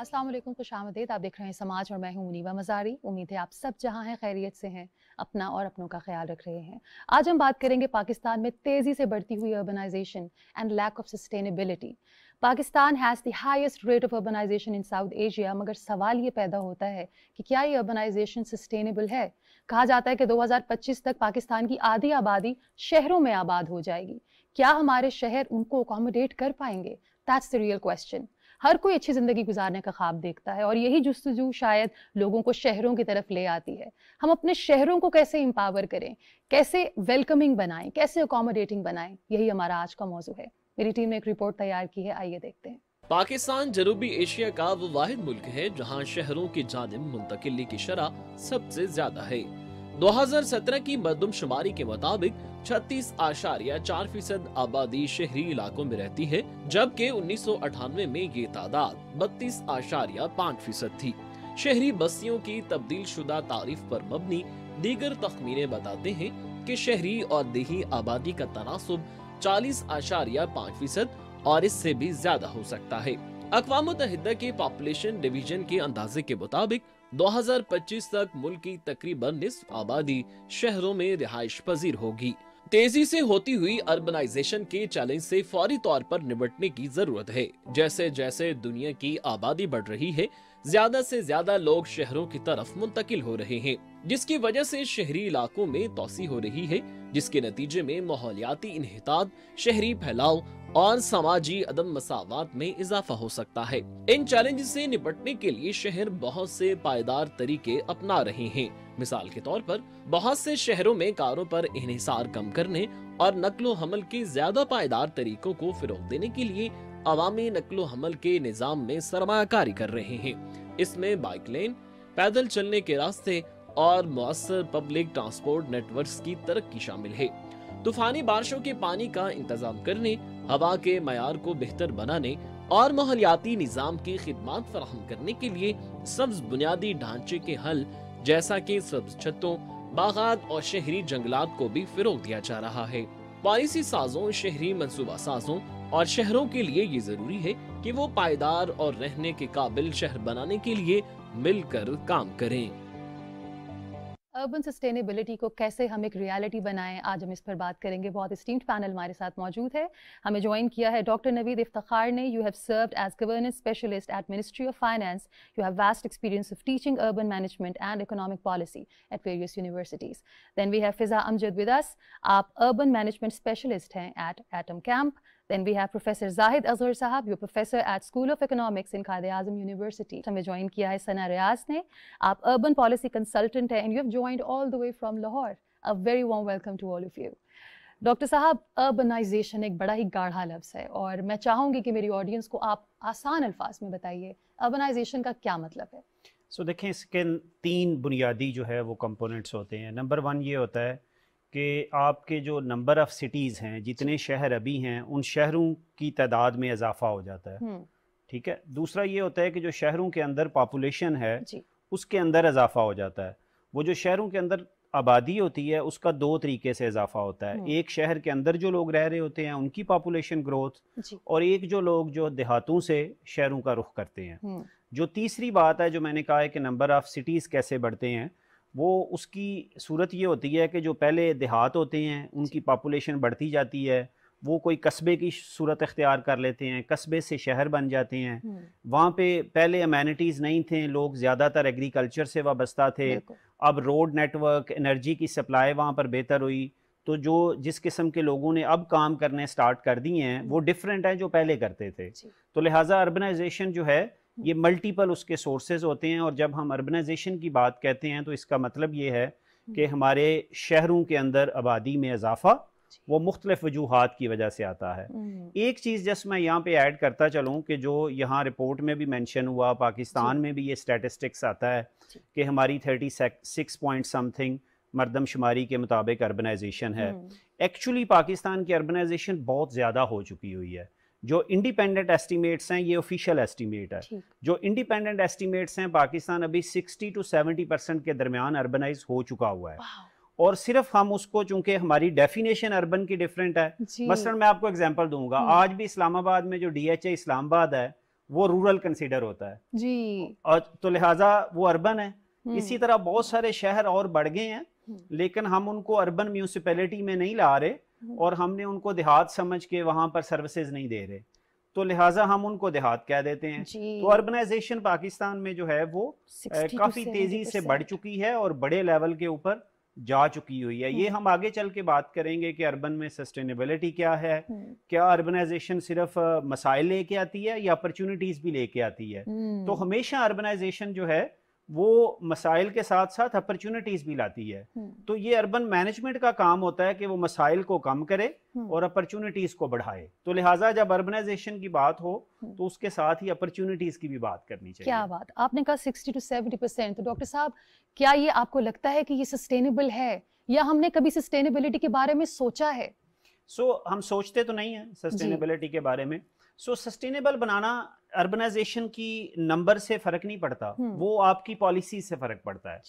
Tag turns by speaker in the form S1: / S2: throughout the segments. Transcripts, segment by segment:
S1: असलम खुश आमदेद आप देख रहे हैं समाज और मैं हूं मुनीबा मजारी उम्मीद है आप सब जहां हैं खैरियत से हैं अपना और अपनों का ख्याल रख रहे हैं आज हम बात करेंगे पाकिस्तान में तेज़ी से बढ़ती हुई urbanisation and lack of sustainability Pakistan has the highest rate of urbanisation in South Asia मगर सवाल ये पैदा होता है कि क्या ये अर्बनाइजेशन सस्टेनेबल है कहा जाता है कि 2025 तक पाकिस्तान की आधी आबादी शहरों में आबाद हो जाएगी क्या हमारे शहर उनको अकोमोडेट कर पाएंगे दैट्स द रियल क्वेश्चन हर कोई अच्छी ज़िंदगी गुजारने का ख्वाब देखता है और यही जस्तजू शायद लोगों को शहरों की तरफ ले आती है हम अपने शहरों को कैसे एम्पावर करें कैसे वेलकमिंग बनाएं कैसे अकोमोडेटिंग बनाएं यही हमारा आज का मौजू है मेरी टीम ने एक रिपोर्ट तैयार की है आइए देखते हैं
S2: पाकिस्तान जनूबी एशिया का वो वाहिद मुल्क है जहाँ शहरों की जानब मुंतकली की शरह सबसे ज्यादा है 2017 की मरदम शुमारी के मुताबिक छत्तीस आशारिया चार फीसद आबादी शहरी इलाकों में रहती है जबकि उन्नीस में ये तादाद बत्तीस आशारिया पाँच फीसद थी शहरी बस्तियों की तब्दील शुदा तारीफ पर मबनी दीगर तखमीने बताते हैं कि शहरी और देही आबादी का तनासब चालीस आशारिया पाँच फीसद और इससे भी ज्यादा हो सकता है अकवा मुतहदा के पॉपुलेशन डिवीजन के अंदाजे के मुताबिक 2025 तक मुल्क की तकरीबन निस्फ आबादी शहरों में रिहाइश पजीर होगी तेजी से होती हुई अर्बनाइजेशन के चैलेंज से फौरी तौर पर निपटने की जरूरत है जैसे जैसे दुनिया की आबादी बढ़ रही है ज्यादा से ज्यादा लोग शहरों की तरफ मुंतकिल हो रहे हैं जिसकी वजह से शहरी इलाकों में तोसी हो रही है जिसके नतीजे में माहौलियाती इनहताद शहरी फैलाव और समाजी अदम मसावत में इजाफा हो सकता है इन चैलेंज से निपटने के लिए शहर बहुत से पायदार तरीके अपना रहे हैं मिसाल के तौर पर बहुत से शहरों में कारों पर इहिसार कम करने और नकलो हमल के ज्यादा पायदार तरीकों को फरोग देने के लिए अवामी नकलो हमल के निज़ाम में सरमाकारी कर रहे हैं इसमें बाइक लेन पैदल चलने के रास्ते और मौसर पब्लिक ट्रांसपोर्ट नेटवर्क की तरक्की शामिल है तूफानी बारिशों के पानी का इंतजाम करने हवा के मैार को बेहतर बनाने और माहौलियाती निज़ाम की खिदमत फराहम करने के लिए सब्ज बुनियादी ढांचे के हल जैसा की सब्ज छतों बागात और शहरी जंगलात को भी फरोग दिया जा रहा है पॉलिसी साजों शहरी मनसूबा साजों और शहरों के लिए ये जरूरी है कि वो पायदार और रहने के काबिल शहर बनाने के लिए मिलकर काम करें
S1: अर्बन सस्टेनेबिलिटी को कैसे हम एक रियलिटी बनाएं आज हम इस पर बात करेंगे बहुत स्टीम्ड पैनल हमारे साथ मौजूद है हमें ज्वाइन किया है डॉक्टर नवीद इफ्तार ने you have served as governance specialist at ministry of finance you have vast experience of teaching urban management and economic policy at various universities then we have Fiza Amjad with आप urban management specialist हैं at Atom camp Then we have Professor Zahid Azhar Sahab, you're professor at School of Economics in Qadi Azam University. हमें join किया है सना रियाज ने आप urban policy consultant हैं and you have joined all the way from Lahore. A very warm welcome to all of you. Doctor साहब urbanisation एक बड़ा ही गाढ़ा लफ्ज़ है और मैं चाहूँगी कि मेरी ऑडियंस को आप आसान अल्फाज में बताइए अर्बनाइजेशन का क्या मतलब है
S3: सो so, देखें इसके तीन बुनियादी जो है वो कंपोनेंट्स होते हैं नंबर वन ये होता है कि आपके जो नंबर ऑफ़ सिटीज़ हैं जितने शहर अभी हैं उन शहरों की तादाद में इजाफा हो जाता है हम्म। ठीक है दूसरा ये होता है कि जो शहरों के अंदर पॉपुलेशन है उसके अंदर इजाफा हो जाता है वो जो शहरों के अंदर आबादी होती है उसका दो तरीके से इजाफा होता है हम्म। एक शहर के अंदर जो लोग रह रहे होते हैं उनकी पॉपुलेशन ग्रोथ और एक जो लोग जो देहातों से शहरों का रुख करते हैं हम्म। जो तीसरी बात है जो मैंने कहा है कि नंबर ऑफ़ सिटीज़ कैसे बढ़ते हैं वो उसकी सूरत ये होती है कि जो पहले देहात होते हैं उनकी पापुलेशन बढ़ती जाती है वो कोई कस्बे की सूरत अख्तियार कर लेते हैं कस्बे से शहर बन जाते हैं हम्म। वहाँ पे पहले अमेनिटीज़ नहीं थे लोग ज़्यादातर एग्रीकल्चर से वाबस्ता थे अब रोड नेटवर्क एनर्जी की सप्लाई वहाँ पर बेहतर हुई तो जो जिस किस्म के लोगों ने अब काम करने स्टार्ट कर दिए हैं हम्म। वो डिफरेंट हैं जो पहले करते थे तो लिहाजा अर्बनाइजेशन जो है ये मल्टीपल उसके सोर्सेज होते हैं और जब हम अर्बनाइजेशन की बात कहते हैं तो इसका मतलब ये है हम्म। कि हमारे शहरों के अंदर आबादी में इजाफा वो मुख्तलिफ वजूहत की वजह से आता है हम्म। एक चीज़ जस्ट मैं यहाँ पे ऐड करता चलूँ कि जो यहाँ रिपोर्ट में भी मेंशन हुआ पाकिस्तान में भी ये स्टैटिस्टिक्स आता है कि हमारी थर्टी सिक्स पॉइंट समथिंग मरदमशुमारी के मुताबिक अर्बनाइजेशन है एक्चुअली हम्म। पाकिस्तान की अर्बनाइजेशन बहुत ज़्यादा हो चुकी हुई है जो इंडिपेंडेंट एस्टिमेट्स हैं ये ऑफिशियल एस्टिमेट है जो इंडिपेंडेंट एस्टिमेट्स हैं पाकिस्तान अभी 60 टू 70 परसेंट के दरमियान अर्बनाइज हो चुका हुआ है और सिर्फ हम उसको चूंकि हमारी डेफिनेशन अर्बन की डिफरेंट है मसलन मैं आपको एग्जांपल दूंगा हम्म। आज भी इस्लामाबाद में जो डी एच ए इस्लामाबाद है वो रूरल कंसिडर होता है जी और तो लिहाजा वो अर्बन है हम्म। इसी तरह बहुत सारे शहर और बढ़ गए हैं हम्म। लेकिन हम उनको अर्बन म्यूनसिपैलिटी में नहीं ला रहे और हमने उनको देहात समझ के वहां पर सर्विसेज नहीं दे रहे तो लिहाजा हम उनको देहात कह देते हैं तो अर्बनाइजेशन पाकिस्तान में जो है वो काफ़ी तेज़ी से बढ़ चुकी है और बड़े लेवल के ऊपर जा चुकी हुई है ये हम्म। हम आगे चल के बात करेंगे कि अर्बन में सस्टेनेबिलिटी क्या है हम्म। क्या अर्बनाइजेशन सिर्फ मसाइल लेके आती है या अपॉर्चुनिटीज़ भी लेके आती है हम्म। तो हमेशा अर्बनाइजेशन जो है वो मसाइल के साथ साथ अपॉर्चुनिटीज़ भी लाती है हम्म। तो ये अर्बन मैनेजमेंट का काम होता है कि वो मसाइल को कम करे हम्म। और अपॉर्चुनिटीज़ को बढ़ाए तो लिहाजा जब अर्बनाइजेशन की बात हो हम्म। तो उसके साथ ही अपॉर्चुनिटीज़ की भी बात करनी चाहिए क्या
S1: बात आपने कहा सिक्सटी टू सेवेंटी परसेंट तो डॉक्टर साहब क्या ये आपको लगता है कि ये सस्टेनेबल है या हमने कभी सस्टेनेबिलिटी के बारे में सोचा है
S3: सो so, हम सोचते तो नहीं है सस्टेनेबिलिटी के बारे में सो so, सस्टेनेबल बनाना अर्बनाइजेशन की नंबर से फर्क नहीं पड़ता हम्म। वो आपकी पॉलिसी से फर्क पड़ता है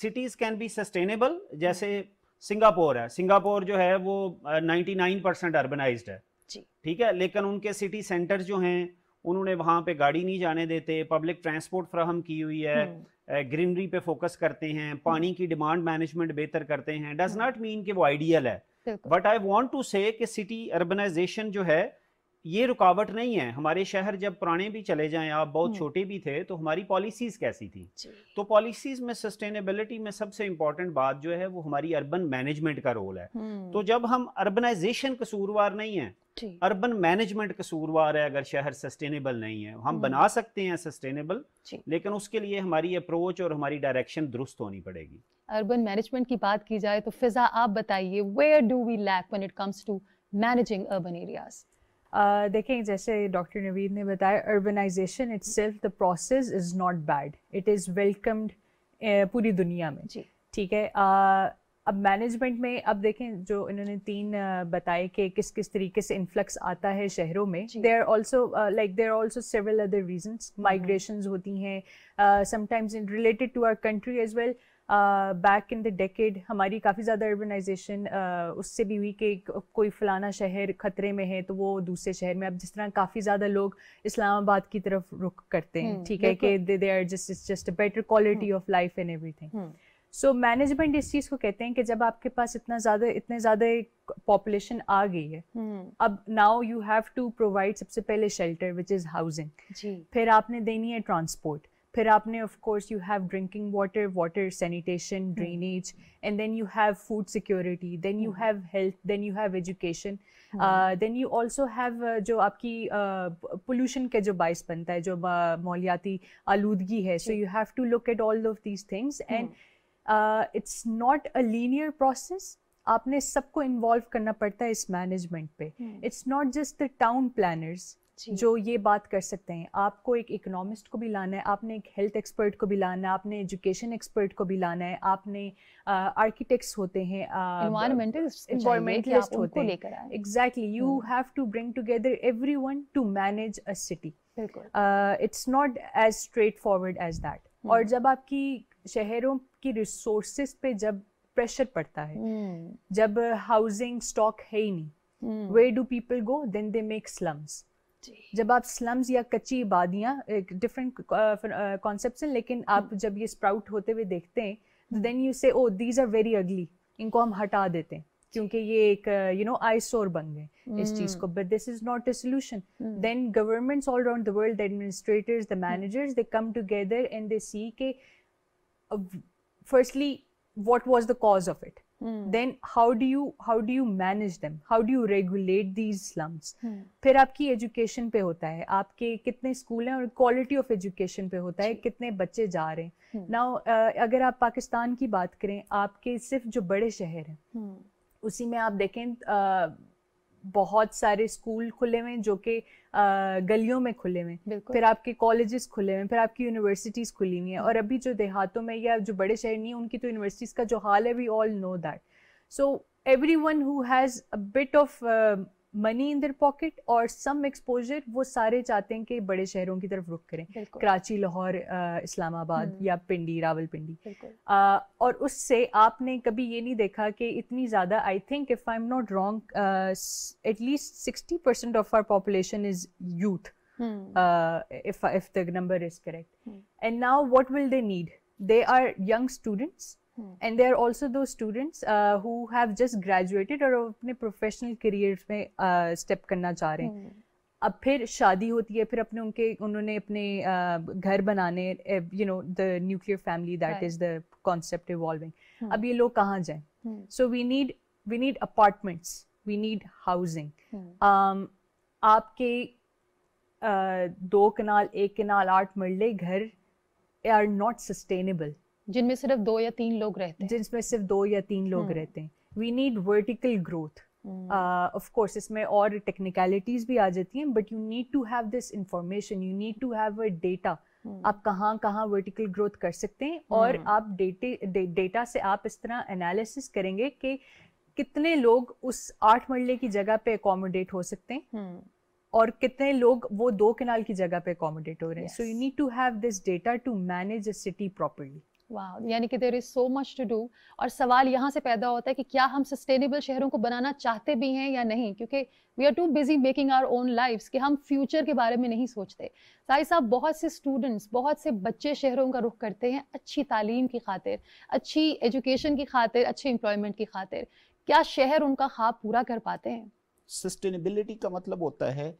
S3: सिटीज कैन बी सस्टेनेबल जैसे सिंगापुर है सिंगापुर जो है वो 99 परसेंट अर्बनाइज है ठीक है लेकिन उनके सिटी सेंटर जो हैं उन्होंने वहां पे गाड़ी नहीं जाने देते पब्लिक ट्रांसपोर्ट फ्राहम की हुई है ग्रीनरी हम्म। पे फोकस करते हैं हम्म। पानी की डिमांड मैनेजमेंट बेहतर करते हैं डज नॉट मीन कि वो आइडियल है but I want to say city urbanisation जो है ये रुकावट नहीं है हमारे शहर जब पुराने भी चले जाएं आप बहुत हम्म। छोटे भी थे तो हमारी पॉलिसीज कैसी थी तो पॉलिसीज में सस्टेनेबिलिटी में सबसे इम्पोर्टेंट बात जो है वो हमारी अर्बन मैनेजमेंट का रोल है हम्म। तो जब हम अर्बनाइजेशन कसूरवार नहीं है अर्बन मैनेजमेंट कसूरवार है अगर शहर सस्टेनेबल नहीं है हम बना हम्म। सकते हैं सस्टेनेबल लेकिन उसके लिए हमारी अप्रोच और हमारी डायरेक्शन दुरुस्त होनी पड़ेगी
S1: अर्बन मैनेजमेंट की बात की जाए तो फिजा आप बताइए where do we lack when it comes to managing urban areas
S4: देखें जैसे डॉक्टर नवीद ने बताया urbanisation itself the process is not bad it is welcomed पूरी दुनिया में ठीक है uh, अब मैनेजमेंट में अब देखें जो इन्होंने तीन बताए कि किस किस तरीके से इन्फ्लक्स आता है शहरों में they are also like there also several other reason migration होती हैं sometimes in related to our country as well back in the decade हमारी काफ़ी ज़्यादा अर्बनाइजेशन uh, उससे भी हुई कि कोई फ़लाना शहर ख़तरे में है तो वो दूसरे शहर में अब जिस तरह काफ़ी ज़्यादा लोग इस्लामाबाद की तरफ रुख करते हैं हम्म, ठीक है कि they are just is just a better quality of life and everything so management इस चीज़ को कहते हैं कि जब आपके पास इतना ज़्यादा इतने ज़्यादा पॉपुलेशन आ गई है हम्म। अब now you have to provide सबसे पहले शेल्टर विच इज़ हाउसिंग फिर आपने देनी है ट्रांसपोर्ट फिर आपने of course you have drinking water water sanitation drainage and then you have food security then you have health then you have education then you also have जो आपकी pollution uh, के जो बायस बनता है जो uh, मौलियाती आलूदगी है so you have to look at all of these things and it's not a linear process आपने सबको इन्वॉल्व करना पड़ता है इस मैनेजमेंट पे it's not just the town planners जो ये बात कर सकते हैं आपको एक इकोनॉमिस्ट को भी लाना है आपने एक हेल्थ एक्सपर्ट को भी लाना है आपने एजुकेशन एक्सपर्ट को भी लाना है आपने आर्किटेक्ट्स होते हैं होते हैं exactly you have to bring together everyone to manage a city it's not as straightforward as that और जब आपकी शहरों की रिसोर्सेज पे जब प्रेशर पड़ता है हम्म। जब हाउसिंग स्टॉक है ही नहीं where do people go then they make slums जब आप स्लम्स या कच्ची आबादियाँ एक डिफरेंट uh, कॉन्सेप्ट uh, हैं लेकिन आप हम्म। जब ये स्प्राउट होते हुए देखते हैं देन यू से ओ दीज आर वेरी अगली इनको हम हटा देते हैं क्योंकि ये एक यू नो आई सोर बन गए इस चीज हम्म। को but this is not a solution then governments all around the world administrators the managers they come together and they see के firstly what was the cause of it Hmm. then how do you how do you manage them how do you regulate these hmm. फिर आपकी education पे होता है आपके कितने school हैं और क्वालिटी ऑफ एजुकेशन पे होता है कितने बच्चे जा रहे हैं hmm. नाउ अगर आप पाकिस्तान की बात करें आपके सिर्फ जो बड़े शहर हैं hmm. उसी में आप देखें बहुत सारे स्कूल खुले हुए हैं जो कि गलियों में खुले हुए हैं फिर आपके कॉलेजेस खुले हुए हैं फिर आपकी यूनिवर्सिटीज़ खुली हुई हैं और अभी जो देहातों में या जो बड़े शहर नहीं है उनकी तो यूनिवर्सिटीज़ का जो हाल है we all know that so everyone who has a bit of money in their pocket और सम एक्सपोजर वो सारे चाहते हैं कि बड़े शहरों की तरफ रुख करें कराची लाहौर इस्लामाबाद हम्म। या पिंडी रावल पिंडी और उससे आपने कभी ये नहीं देखा कि इतनी ज़्यादा I think if I am not wrong at least sixty percent of our population is youth if the number is correct and now what will they need they are young students and they are also those students who have just graduated और अपने professional career में step uh, करना चाह रहे हैं hmm. अब फिर शादी होती है फिर अपने उनके उन्होंने अपने uh, घर बनाने you know the nuclear family that is the concept evolving अब ये लोग कहाँ जाएं so we need we need apartments we need housing आपके uh, दो कनाल एक कनाल आठ मरले घर आर नॉट सस्टेनेबल जिनमें सिर्फ दो या तीन लोग रहते हैं जिसमें सिर्फ दो या तीन लोग हम्म। रहते हैं we need vertical growth of course इसमें और टेक्निकलिटीज भी आ जाती हैं but you need to have this information you need to have a data आप कहाँ कहाँ वर्टिकल ग्रोथ कर सकते हैं और हम्म। आप डेटा से आप इस तरह एनालिसिस करेंगे कि कितने लोग उस आठ मरले की जगह पे अकोमोडेट हो सकते हैं हम्म। और कितने लोग वो दो किनाल की जगह पे अकोमोडेट हो रहे हैं so you need to have this data to manage a city properly
S1: वाह यानी कि there is so much to do और सवाल यहाँ से पैदा होता है कि क्या हम सस्टेनेबल शहरों को बनाना चाहते भी हैं या नहीं क्योंकि we are too busy making our own life कि हम फ्यूचर के बारे में नहीं सोचते साई साहब बहुत से स्टूडेंट्स बहुत से बच्चे शहरों का रुख करते हैं अच्छी तालीम की खातिर अच्छी एजुकेशन की खातिर अच्छे एम्प्लॉयमेंट की खातिर क्या शहर उनका ख्वाब पूरा कर पाते हैं
S5: सस्टेनेबिलिटी का मतलब होता है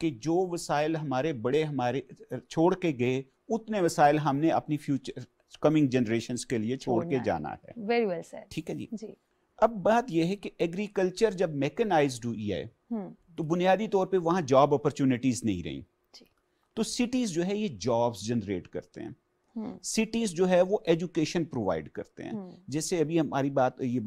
S5: कि जो वसाइल हमारे बड़े हमारे छोड़ के गए उतने वसाइल हमने अपनी फ्यूचर कमिंग जनरेशन के लिए छोड़ के जाना है वेरी वेल सर ठीक है जी जी अब बात यह है कि एग्रीकल्चर जब मैकेनाइज हुई है हम्म। तो बुनियादी तौर पे वहाँ जॉब अपॉर्चुनिटीज नहीं रही तो सिटीज जो है ये जॉब्स जनरेट करते हैं सिटीज हम्म। जो है वो एजुकेशन प्रोवाइड करते हैं हम्म। जैसे अभी हमारी बात ये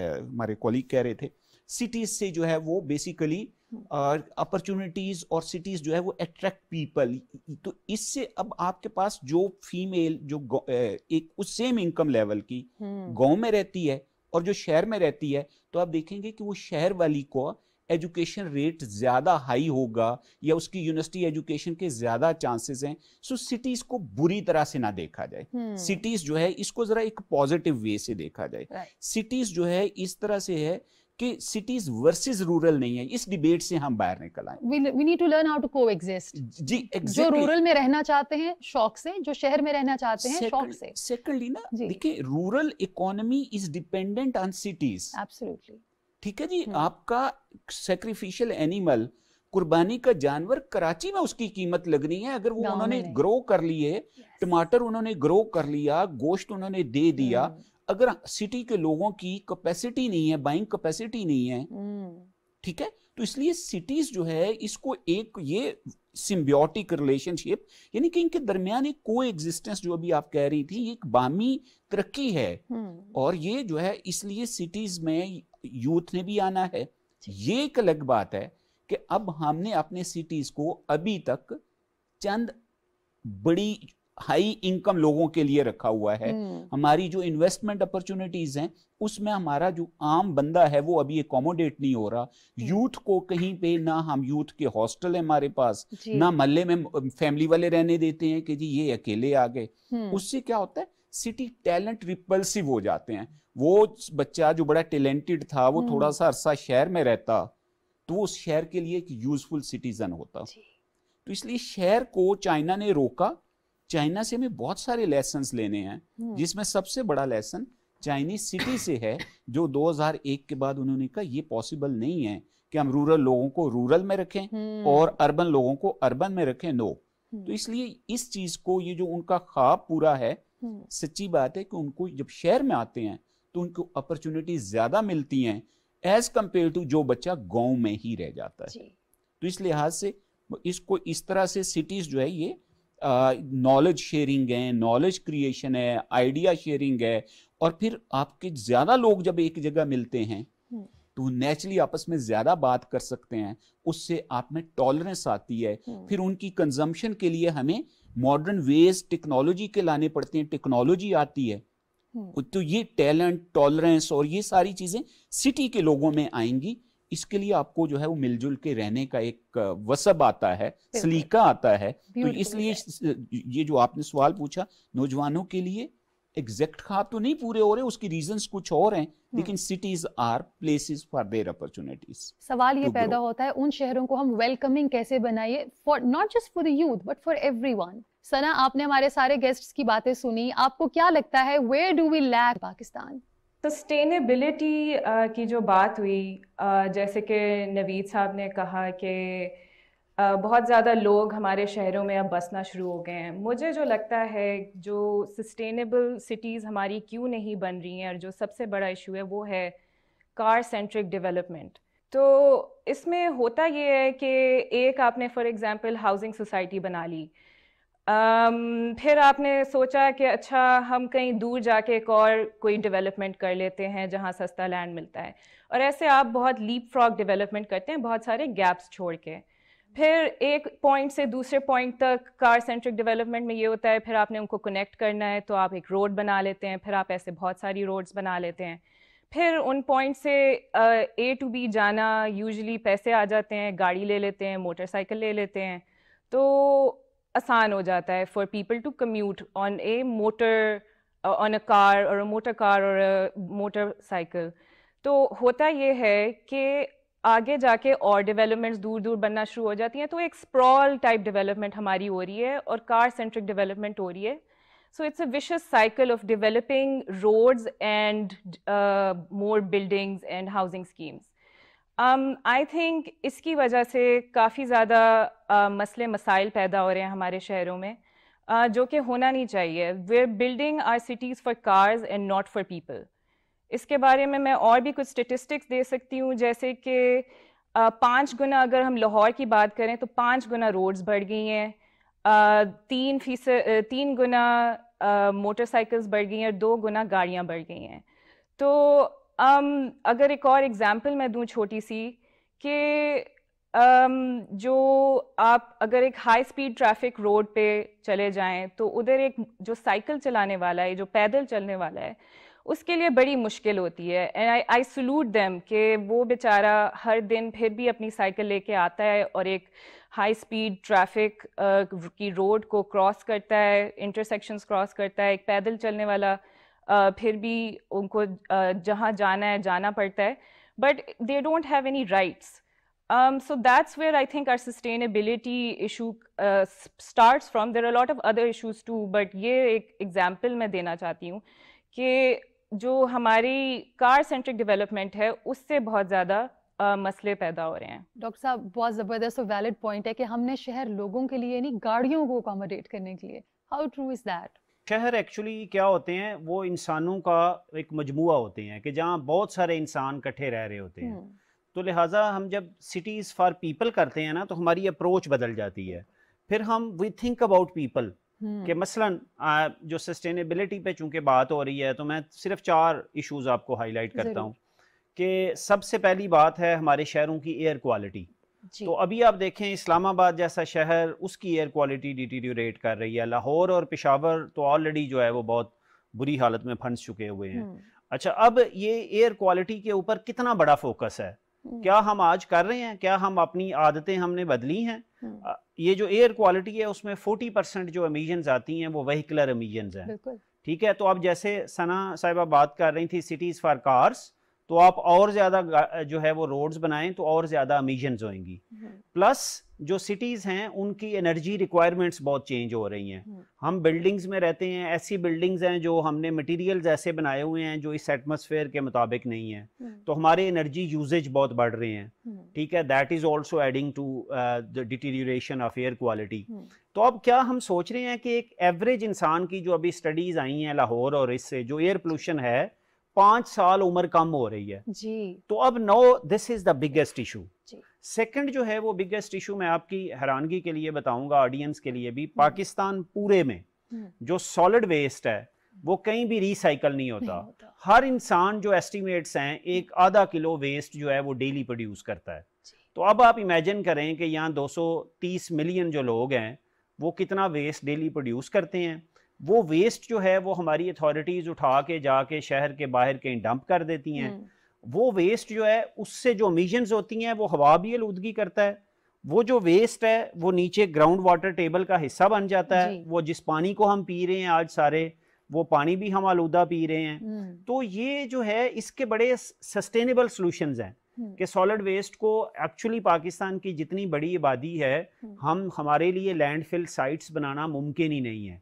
S5: हमारे कॉलीग कह रहे थे सिटीज से जो है वो बेसिकली अपॉर्चुनिटीज hmm. uh, और सिटीज जो है वो अट्रैक्ट पीपल तो इससे अब आपके पास जो फीमेल जो uh, एक उस सेम इनकम लेवल की hmm. गांव में रहती है और जो शहर में रहती है तो आप देखेंगे कि वो शहर वाली को एजुकेशन रेट ज़्यादा हाई होगा या उसकी यूनिवर्सिटी एजुकेशन के ज़्यादा चांसेस हैं सो सिटीज़ को बुरी तरह से ना देखा जाए सिटीज़ hmm. जो है इसको ज़रा एक पॉजिटिव वे से देखा जाए सिटीज़ जो है इस तरह से है कि सिटीज वर्सेस रूरल नहीं है इस डिबेट से हम बाहर निकल आए
S1: we need to learn how to coexist
S5: जी exactly. जो रूरल में
S1: रहना चाहते हैं शौक से जो शहर में रहना चाहते हैं शौक से सेकंडली ना
S5: देखिए rural economy is dependent on cities absolutely ठीक है जी हम्म। आपका सेक्रिफिशियल एनिमल कुर्बानी का जानवर कराची में उसकी कीमत लगनी है अगर वो उन्होंने ग्रो कर लिए टमाटर उन्होंने ग्रो कर लिया गोश्त उन्होंने दे दिया हम्म। अगर सिटी के लोगों की कैपेसिटी नहीं है बाइंग कैपेसिटी नहीं है हम्म। ठीक है तो इसलिए सिटीज जो है इसको एक ये सिम्बियोटिक रिलेशनशिप यानी कि इनके दरमियान एक को एग्जिस्टेंस जो अभी आप कह रही थी एक बामी तरक्की है हम्म। और ये जो है इसलिए सिटीज में यूथ ने भी आना है ये एक अलग बात है कि अब हमने अपने सिटीज़ को अभी तक चंद बड़ी हाई इनकम लोगों के लिए रखा हुआ है हम्म। हमारी जो इन्वेस्टमेंट अपॉर्चुनिटीज हैं उसमें हमारा जो आम बंदा है वो अभी एकोमोडेट नहीं हो रहा यूथ हम्म। को कहीं पे ना हम यूथ के हॉस्टल है हमारे पास ना महल्ले में फैमिली वाले रहने देते हैं कि जी ये अकेले आ गए हम्म। उससे क्या होता है सिटी टैलेंट रिपल्सिव हो जाते हैं वो बच्चा जो बड़ा टैलेंटेड था वो थोड़ा सा अरसा शहर में रहता तो वो शहर के लिए एक यूजफुल सिटीजन होता तो इसलिए शहर को चाइना ने रोका चाइना से हमें बहुत सारे लेसन लेने हैं हम्म। जिसमें सबसे बड़ा लेसन चाइनीज सिटी से है जो 2001 के बाद उन्होंने कहा ये पॉसिबल नहीं है कि हम रूरल लोगों को रूरल में रखें हम्म। और अर्बन लोगों को अर्बन में रखें नो
S2: हम्म। तो इसलिए
S5: इस चीज को ये जो उनका ख्वाब पूरा है सच्ची बात है कि उनको जब शहर में आते हैं तो उनको अपॉर्चुनिटी ज्यादा मिलती हैं एज कंपेयर टू जो बच्चा गांव में ही रह जाता है तो इस लिहाज से इसको इस तरह से सिटीज जो है ये नॉलेज शेयरिंग है नॉलेज क्रिएशन है आइडिया शेयरिंग है और फिर आपके ज़्यादा लोग जब एक जगह मिलते हैं हम्म। तो नेचुरली आपस में ज़्यादा बात कर सकते हैं उससे आप में टॉलरेंस आती है हम्म। फिर उनकी कंजम्पशन के लिए हमें मॉडर्न वेज टेक्नोलॉजी के लाने पड़ते हैं टेक्नोलॉजी आती है हम्म। तो ये टैलेंट टॉलरेंस और ये सारी चीज़ें सिटी के लोगों में आएंगी इसके लिए आपको जो है वो मिलजुल के रहने का एक वसब आता है सलीका आता है तो इसलिए ये जो आपने सवाल पूछा नौजवानों के लिए एग्जैक्ट खाब तो नहीं पूरे हो रहे उसकी रीजंस कुछ और हैं हम्म। लेकिन cities are places for their opportunities
S1: सवाल ये पैदा grow. होता है उन शहरों को हम वेलकमिंग कैसे बनाइए for not just for the youth but for everyone Sana आपने हमारे सारे गेस्ट्स की बातें सुनी आपको क्या लगता है where do we lack Pakistan
S6: sustainability की जो बात हुई जैसे कि नवीद साहब ने कहा कि बहुत ज़्यादा लोग हमारे शहरों में अब बसना शुरू हो गए हैं मुझे जो लगता है जो सस्टेनेबल सिटीज़ हमारी क्यों नहीं बन रही हैं और जो सबसे बड़ा इशू है वो है कार सेंट्रिक डेवलपमेंट तो इसमें होता ये है कि एक आपने फॉर एग्ज़ाम्पल हाउसिंग सोसाइटी बना ली um, फिर आपने सोचा कि अच्छा हम कहीं दूर जाके एक और कोई डेवलपमेंट कर लेते हैं जहाँ सस्ता लैंड मिलता है और ऐसे आप बहुत लीप फ्रॉक डेवलपमेंट करते हैं बहुत सारे गैप्स छोड़ के फिर एक पॉइंट से दूसरे पॉइंट तक कार सेंट्रिक डेवलपमेंट में ये होता है फिर आपने उनको कनेक्ट करना है तो आप एक रोड बना लेते हैं फिर आप ऐसे बहुत सारी रोड्स बना लेते हैं फिर उन पॉइंट से ए टू बी जाना यूजली पैसे आ जाते हैं गाड़ी ले लेते हैं मोटरसाइकिल ले लेते हैं तो आसान हो जाता है for people to commute on a motor on a car और मोटर कार और मोटर साइकिल तो होता ये है कि आगे जाके और डेवलपमेंट्स दूर दूर बनना शुरू हो जाती हैं तो एक स्प्रॉल टाइप डेवलपमेंट हमारी हो रही है और कार सेंट्रिक डेवलपमेंट हो रही है so it's a vicious cycle of developing roads and more buildings and housing schemes I um, think इसकी वजह से काफ़ी ज़्यादा uh, मसले मसाइल पैदा हो रहे हैं हमारे शहरों में uh, जो कि होना नहीं चाहिए we building our cities for cars and not for people इसके बारे में मैं और भी कुछ स्टेटिस्टिक्स दे सकती हूँ जैसे कि uh, पाँच गुना अगर हम लाहौर की बात करें तो पाँच गुना रोड्स बढ़ गई हैं uh, तीन फीसद तीन गुना मोटरसाइकिल्स बढ़ गई हैं और दो गुना गाड़ियाँ बढ़ गई हैं तो um, अगर एक और एग्जाम्पल मैं दूं छोटी सी कि um, जो आप अगर एक हाई स्पीड ट्रैफिक रोड पे चले जाएं तो उधर एक जो साइकिल चलाने वाला है जो पैदल चलने वाला है उसके लिए बड़ी मुश्किल होती है and I I salute them कि वो बेचारा हर दिन फिर भी अपनी साइकिल लेके आता है और एक हाई स्पीड ट्रैफिक की रोड को क्रॉस करता है इंटरसेक्शंस क्रॉस करता है एक पैदल चलने वाला फिर भी उनको जहाँ जाना है जाना पड़ता है but they don't have any rights so that's where I think our sustainability issue start uh, there from. There are a lot of other ये एक एग्जाम्पल मैं देना चाहती हूँ कि जो हमारी कार सेंट्रिक डेवलपमेंट है उससे बहुत ज़्यादा मसले पैदा हो रहे हैं
S1: डॉक्टर साहब बहुत ज़बरदस्त वैलिड पॉइंट है कि हमने शहर लोगों के लिए नहीं गाड़ियों को अकोमोडेट करने के लिए हाउ ट्रू इज़ दैट
S3: शहर एक्चुअली क्या होते हैं वो इंसानों का एक मजमू होते हैं कि जहाँ बहुत सारे इंसान इकट्ठे रह रहे होते हैं हम्म। तो लिहाजा हम जब सिटीज़ फॉर पीपल करते हैं ना तो हमारी अप्रोच बदल जाती है फिर हम वी थिंक अबाउट पीपल कि मसलन जो सस्टेनेबिलिटी पे चूंकि बात हो रही है तो मैं सिर्फ चार इश्यूज आपको हाईलाइट करता हूँ कि सबसे पहली बात है हमारे शहरों की एयर क्वालिटी तो अभी आप देखें इस्लामाबाद जैसा शहर उसकी एयर क्वालिटी डिटीरियोरेट कर रही है लाहौर और पिशावर तो ऑलरेडी जो है वो बहुत बुरी हालत में फंस चुके हुए हैं हम्म। अच्छा अब ये एयर क्वालिटी के ऊपर कितना बड़ा फोकस है हम्म। क्या हम आज कर रहे हैं क्या हम अपनी आदतें हमने बदली हैं हम्म। ये जो एयर क्वालिटी है उसमें फोर्टी परसेंट जो अमीजन आती हैं वो वहीकुलर अमीजन हैं ठीक है तो आप जैसे सना साहिबा बात कर रही थी सिटीज़ फॉर कार्स तो आप और ज़्यादा जो है वो रोड्स बनाएं तो और ज़्यादा अमीजन्स होगी प्लस जो सिटीज़ हैं उनकी एनर्जी रिक्वायरमेंट्स बहुत चेंज हो रही हैं हम्म। हम बिल्डिंग्स में रहते हैं ऐसी बिल्डिंग्स हैं जो हमने मटेरियल्स ऐसे बनाए हुए हैं जो इस एटमोसफेयर के मुताबिक नहीं है हम्म। तो हमारे एनर्जी यूजेज बहुत बढ़ रहे हैं हम्म। ठीक है that is also adding to the deterioration of air quality तो अब क्या हम सोच रहे हैं कि एक एवरेज इंसान की जो अभी स्टडीज़ आई हैं लाहौर और इससे जो एयर पोल्यूशन है पांच साल उम्र कम हो रही है जी तो अब no this is the biggest issue second जो है वो बिगेस्ट इशू मैं आपकी हैरानगी के लिए बताऊंगा ऑडियंस के लिए भी हम्म। पाकिस्तान पूरे में हम्म। जो सॉलिड वेस्ट है वो कहीं भी रिसाइकल नहीं होता, नहीं होता। हर इंसान जो एस्टिमेट्स हैं एक आधा किलो वेस्ट जो है वो डेली प्रोड्यूस करता है तो अब आप इमेजिन करें कि यहाँ 230 मिलियन जो लोग हैं वो कितना वेस्ट डेली प्रोड्यूस करते हैं वो वेस्ट जो है वो हमारी अथॉरिटीज़ उठा के जाके शहर के बाहर कहीं डंप कर देती हैं हम्म। वो वेस्ट जो है उससे जो मिशंस होती हैं वो हवा भी आलूदगी करता है वो जो वेस्ट है वो नीचे ग्राउंड वाटर टेबल का हिस्सा बन जाता है वो जिस पानी को हम पी रहे हैं आज सारे वो पानी भी हम आलूदा पी रहे हैं हम्म। तो ये जो है इसके बड़े सस्टेनेबल सोल्यूशन हैं हम्म। कि सॉलिड वेस्ट को एक्चुअली पाकिस्तान की जितनी बड़ी आबादी है हम हमारे लिए लैंडफिल साइट्स बनाना मुमकिन ही नहीं है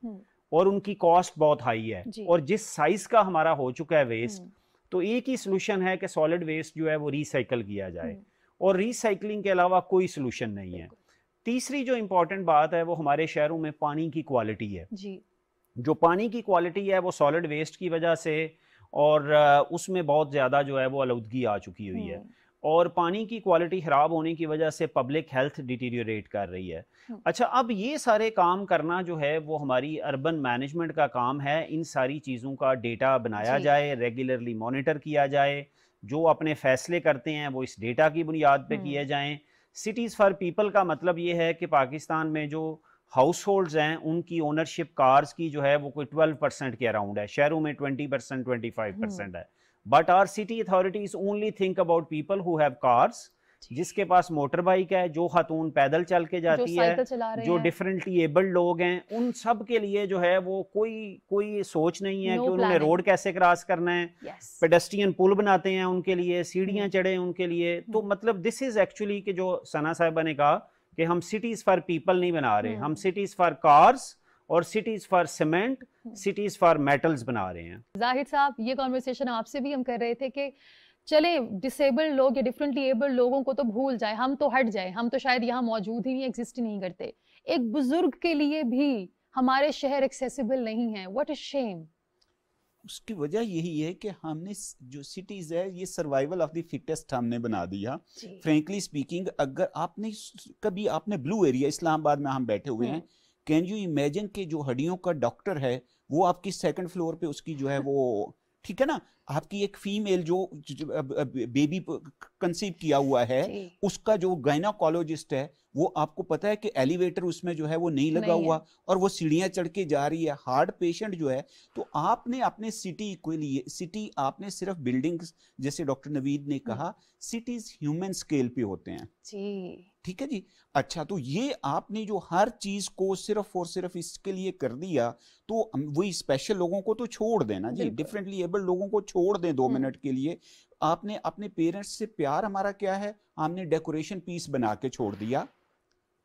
S3: और उनकी कॉस्ट बहुत हाई है और जिस साइज का हमारा हो चुका है वेस्ट हम्म। तो एक ही सोल्यूशन है कि सॉलिड वेस्ट जो है वो रिसाइकल किया जाए हम्म। और रिसाइकलिंग के अलावा कोई सोल्यूशन नहीं है तीसरी जो इम्पोर्टेंट बात है वो हमारे शहरों में पानी की क्वालिटी है जी जो पानी की क्वालिटी है वो सॉलिड वेस्ट की वजह से और उसमें बहुत ज़्यादा जो है वो आलूदगी आ चुकी हुई है हम्म। और पानी की क्वालिटी ख़राब होने की वजह से पब्लिक हेल्थ डिटीरियोरेट कर रही है हम्म। अच्छा अब ये सारे काम करना जो है वो हमारी अर्बन मैनेजमेंट का काम है इन सारी चीज़ों का डेटा बनाया जाए रेगुलरली मॉनिटर किया जाए जो अपने फैसले करते हैं वो इस डेटा की बुनियाद पर किए जाएँ सिटीज़ फॉर पीपल का मतलब ये है कि पाकिस्तान में जो हाउस होल्ड्स हैं उनकी ओनरशिप कार्स की जो है वो कोई ट्वेल्व परसेंट के अराउंड है शहरों में twenty percent twenty five percent है but our city authorities only think about people who have cars जिसके पास मोटर बाइक है जो खातून पैदल चल के जाती जो है जो डिफरेंटली एबल्ड लोग हैं उन सब के लिए जो है वो कोई कोई सोच नहीं है no कि उन्होंने रोड कैसे क्रॉस करना है yes. पेडेस्ट्रियन पुल बनाते हैं उनके लिए सीढ़ियां mm-hmm। चढ़े उनके लिए mm-hmm। तो मतलब दिस इज एक्चुअली कि जो सना साहबा ने कहा कि हम सिटीज फॉर पीपल नहीं बना रहे mm-hmm। हम सिटीज फॉर कार्स और cities for cement cities for metals बना रहे हैं
S1: जाहिद साहब ये कॉन्वर्सेशन आपसे भी हम कर रहे थे कि चले डिसेबल लोग या डिफरेंटली एबल लोगों को तो भूल जाए हम तो हट जाए हम तो शायद यहाँ मौजूद ही नहीं एग्जिस्ट नहीं करते एक बुजुर्ग के लिए भी हमारे शहर एक्सेसिबल नहीं है व्हाट अ शेम
S5: उसकी वजह यही है कि हमने जो सिटीज़ है ये सर्वाइवल ऑफ द फिटेस्ट हमने बना दिया फ्रेंकली स्पीकिंग अगर आपने कभी आपने ब्लू एरिया इस्लामाबाद में हम बैठे हुए हम्म। हैं कैन यू इमेजिन कि जो हड्डियों का डॉक्टर है वो आपकी सेकंड फ्लोर पे उसकी जो है वो ठीक है ना आपकी एक फीमेल जो बेबी कंसीव किया हुआ है उसका जो गायनाकोलॉजिस्ट है वो आपको पता है कि एलिवेटर उसमें जो है वो नहीं लगा नहीं हुआ और वो सीढ़ियां चढ़ के जा रही है हार्ट पेशेंट जो है तो आपने अपने सिटी को लिए सिटी आपने सिर्फ बिल्डिंग्स जैसे डॉक्टर नवीद ने हम्म। कहा सिटीज ह्यूमन स्केल पे होते हैं जी ठीक है जी अच्छा तो ये आपने जो हर चीज को सिर्फ और सिर्फ इसके लिए कर दिया तो वही स्पेशल लोगों को तो छोड़ देना जी डिफरेंटली एबल लोगों को छोड़ दें दो हम्म। मिनट के लिए आपने अपने पेरेंट्स से प्यार हमारा क्या है आपने डेकोरेशन पीस बना के छोड़ दिया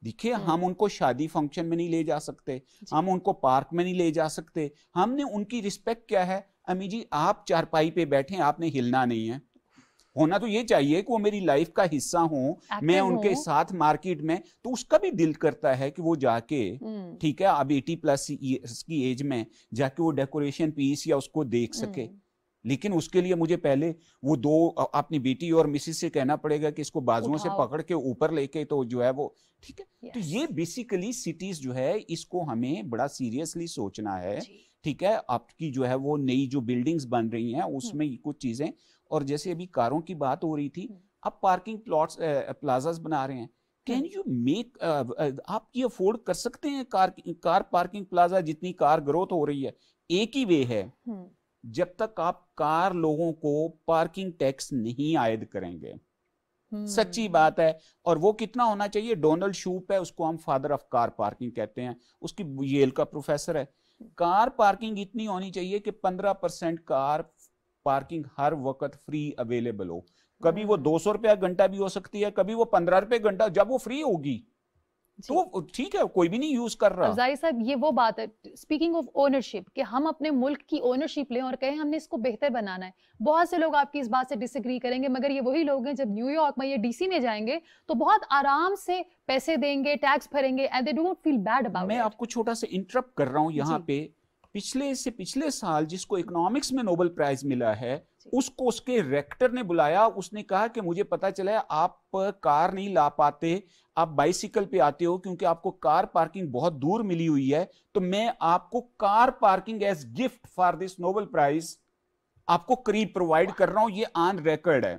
S5: देखिए हम्म। हम उनको शादी फंक्शन में नहीं ले जा सकते हम उनको पार्क में नहीं ले जा सकते हमने उनकी रिस्पेक्ट क्या है अमी जी आप चारपाई पे बैठे आपने हिलना नहीं है होना तो ये चाहिए कि वो मेरी लाइफ का हिस्सा हो मैं उनके साथ मार्केट में तो उसका भी दिल करता है कि वो जाके हम्म। ठीक है अब एटी प्लस की एज में जाके वो डेकोरेशन पीस या उसको देख सके हम्म। लेकिन उसके लिए मुझे पहले वो दो अपनी बेटी और मिसिस से कहना पड़ेगा कि इसको बाजुओं से पकड़ के ऊपर लेके तो जो है वो ठीक है तो yes. तो ये बेसिकली सिटीज जो है इसको हमें बड़ा सीरियसली सोचना है ठीक है आपकी जो है वो नई जो बिल्डिंग्स बन रही हैं उसमें हम्म। कुछ चीजें और जैसे अभी कारों की बात हो रही थी हम्म। आप पार्किंग प्लॉट्स प्लाजाज बना रहे हैं कैन यू मेक आप ये अफोर्ड कर सकते हैं कार कार पार्किंग प्लाजा जितनी कार ग्रोथ हो रही है एक ही वे है हम्म। जब तक आप कार लोगों को पार्किंग टैक्स नहीं आयद करेंगे सच्ची हम्म। बात है और वो कितना होना चाहिए डोनाल्ड शूप है उसको हम फादर ऑफ कार पार्किंग कहते हैं उसकी येल का प्रोफेसर है कार पार्किंग इतनी होनी चाहिए कि पंद्रह परसेंट कार पार्किंग हर वक्त फ्री अवेलेबल हो कभी वो हाँ। दो सौ रुपया घंटा भी हो सकती है कभी वो पंद्रह रुपए घंटा जब वो फ्री होगी तो ठीक है कोई भी नहीं यूज कर रहा
S1: जाहिर साहब ये वो बात है स्पीकिंग ऑफ ओनरशिप कि हम अपने मुल्क की ओनरशिप लें और कहें हमने इसको बेहतर बनाना है बहुत से लोग आपकी इस बात से डिसएग्री करेंगे मगर ये वही लोग हैं जब न्यूयॉर्क में ये डीसी में जाएंगे तो बहुत आराम से पैसे देंगे टैक्स भरेंगे and they don't feel bad about मैं आपको छोटा सा इंटरप्ट कर रहा
S5: हूँ यहाँ पे पिछले से पिछले साल जिसको इकोनॉमिक्स में नोबेल प्राइज मिला है उसको उसके रेक्टर ने बुलाया उसने कहा कि मुझे पता चला है आप कार नहीं ला पाते आप बाइसिकल पे आते हो क्योंकि आपको कार पार्किंग बहुत दूर मिली हुई है तो मैं आपको car parking as gift for this Nobel prize आपको करीब प्रोवाइड कर रहा हूं ये ऑन रेकर्ड है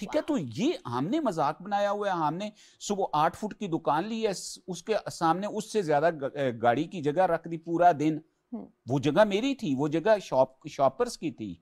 S5: ठीक है तो ये हमने मजाक बनाया हुआ है हमने सुबह आठ फुट की दुकान ली है उसके सामने उससे ज्यादा गाड़ी की जगह रख दी पूरा दिन हम्म। वो जगह मेरी थी वो जगह शॉप शॉपर्स की थी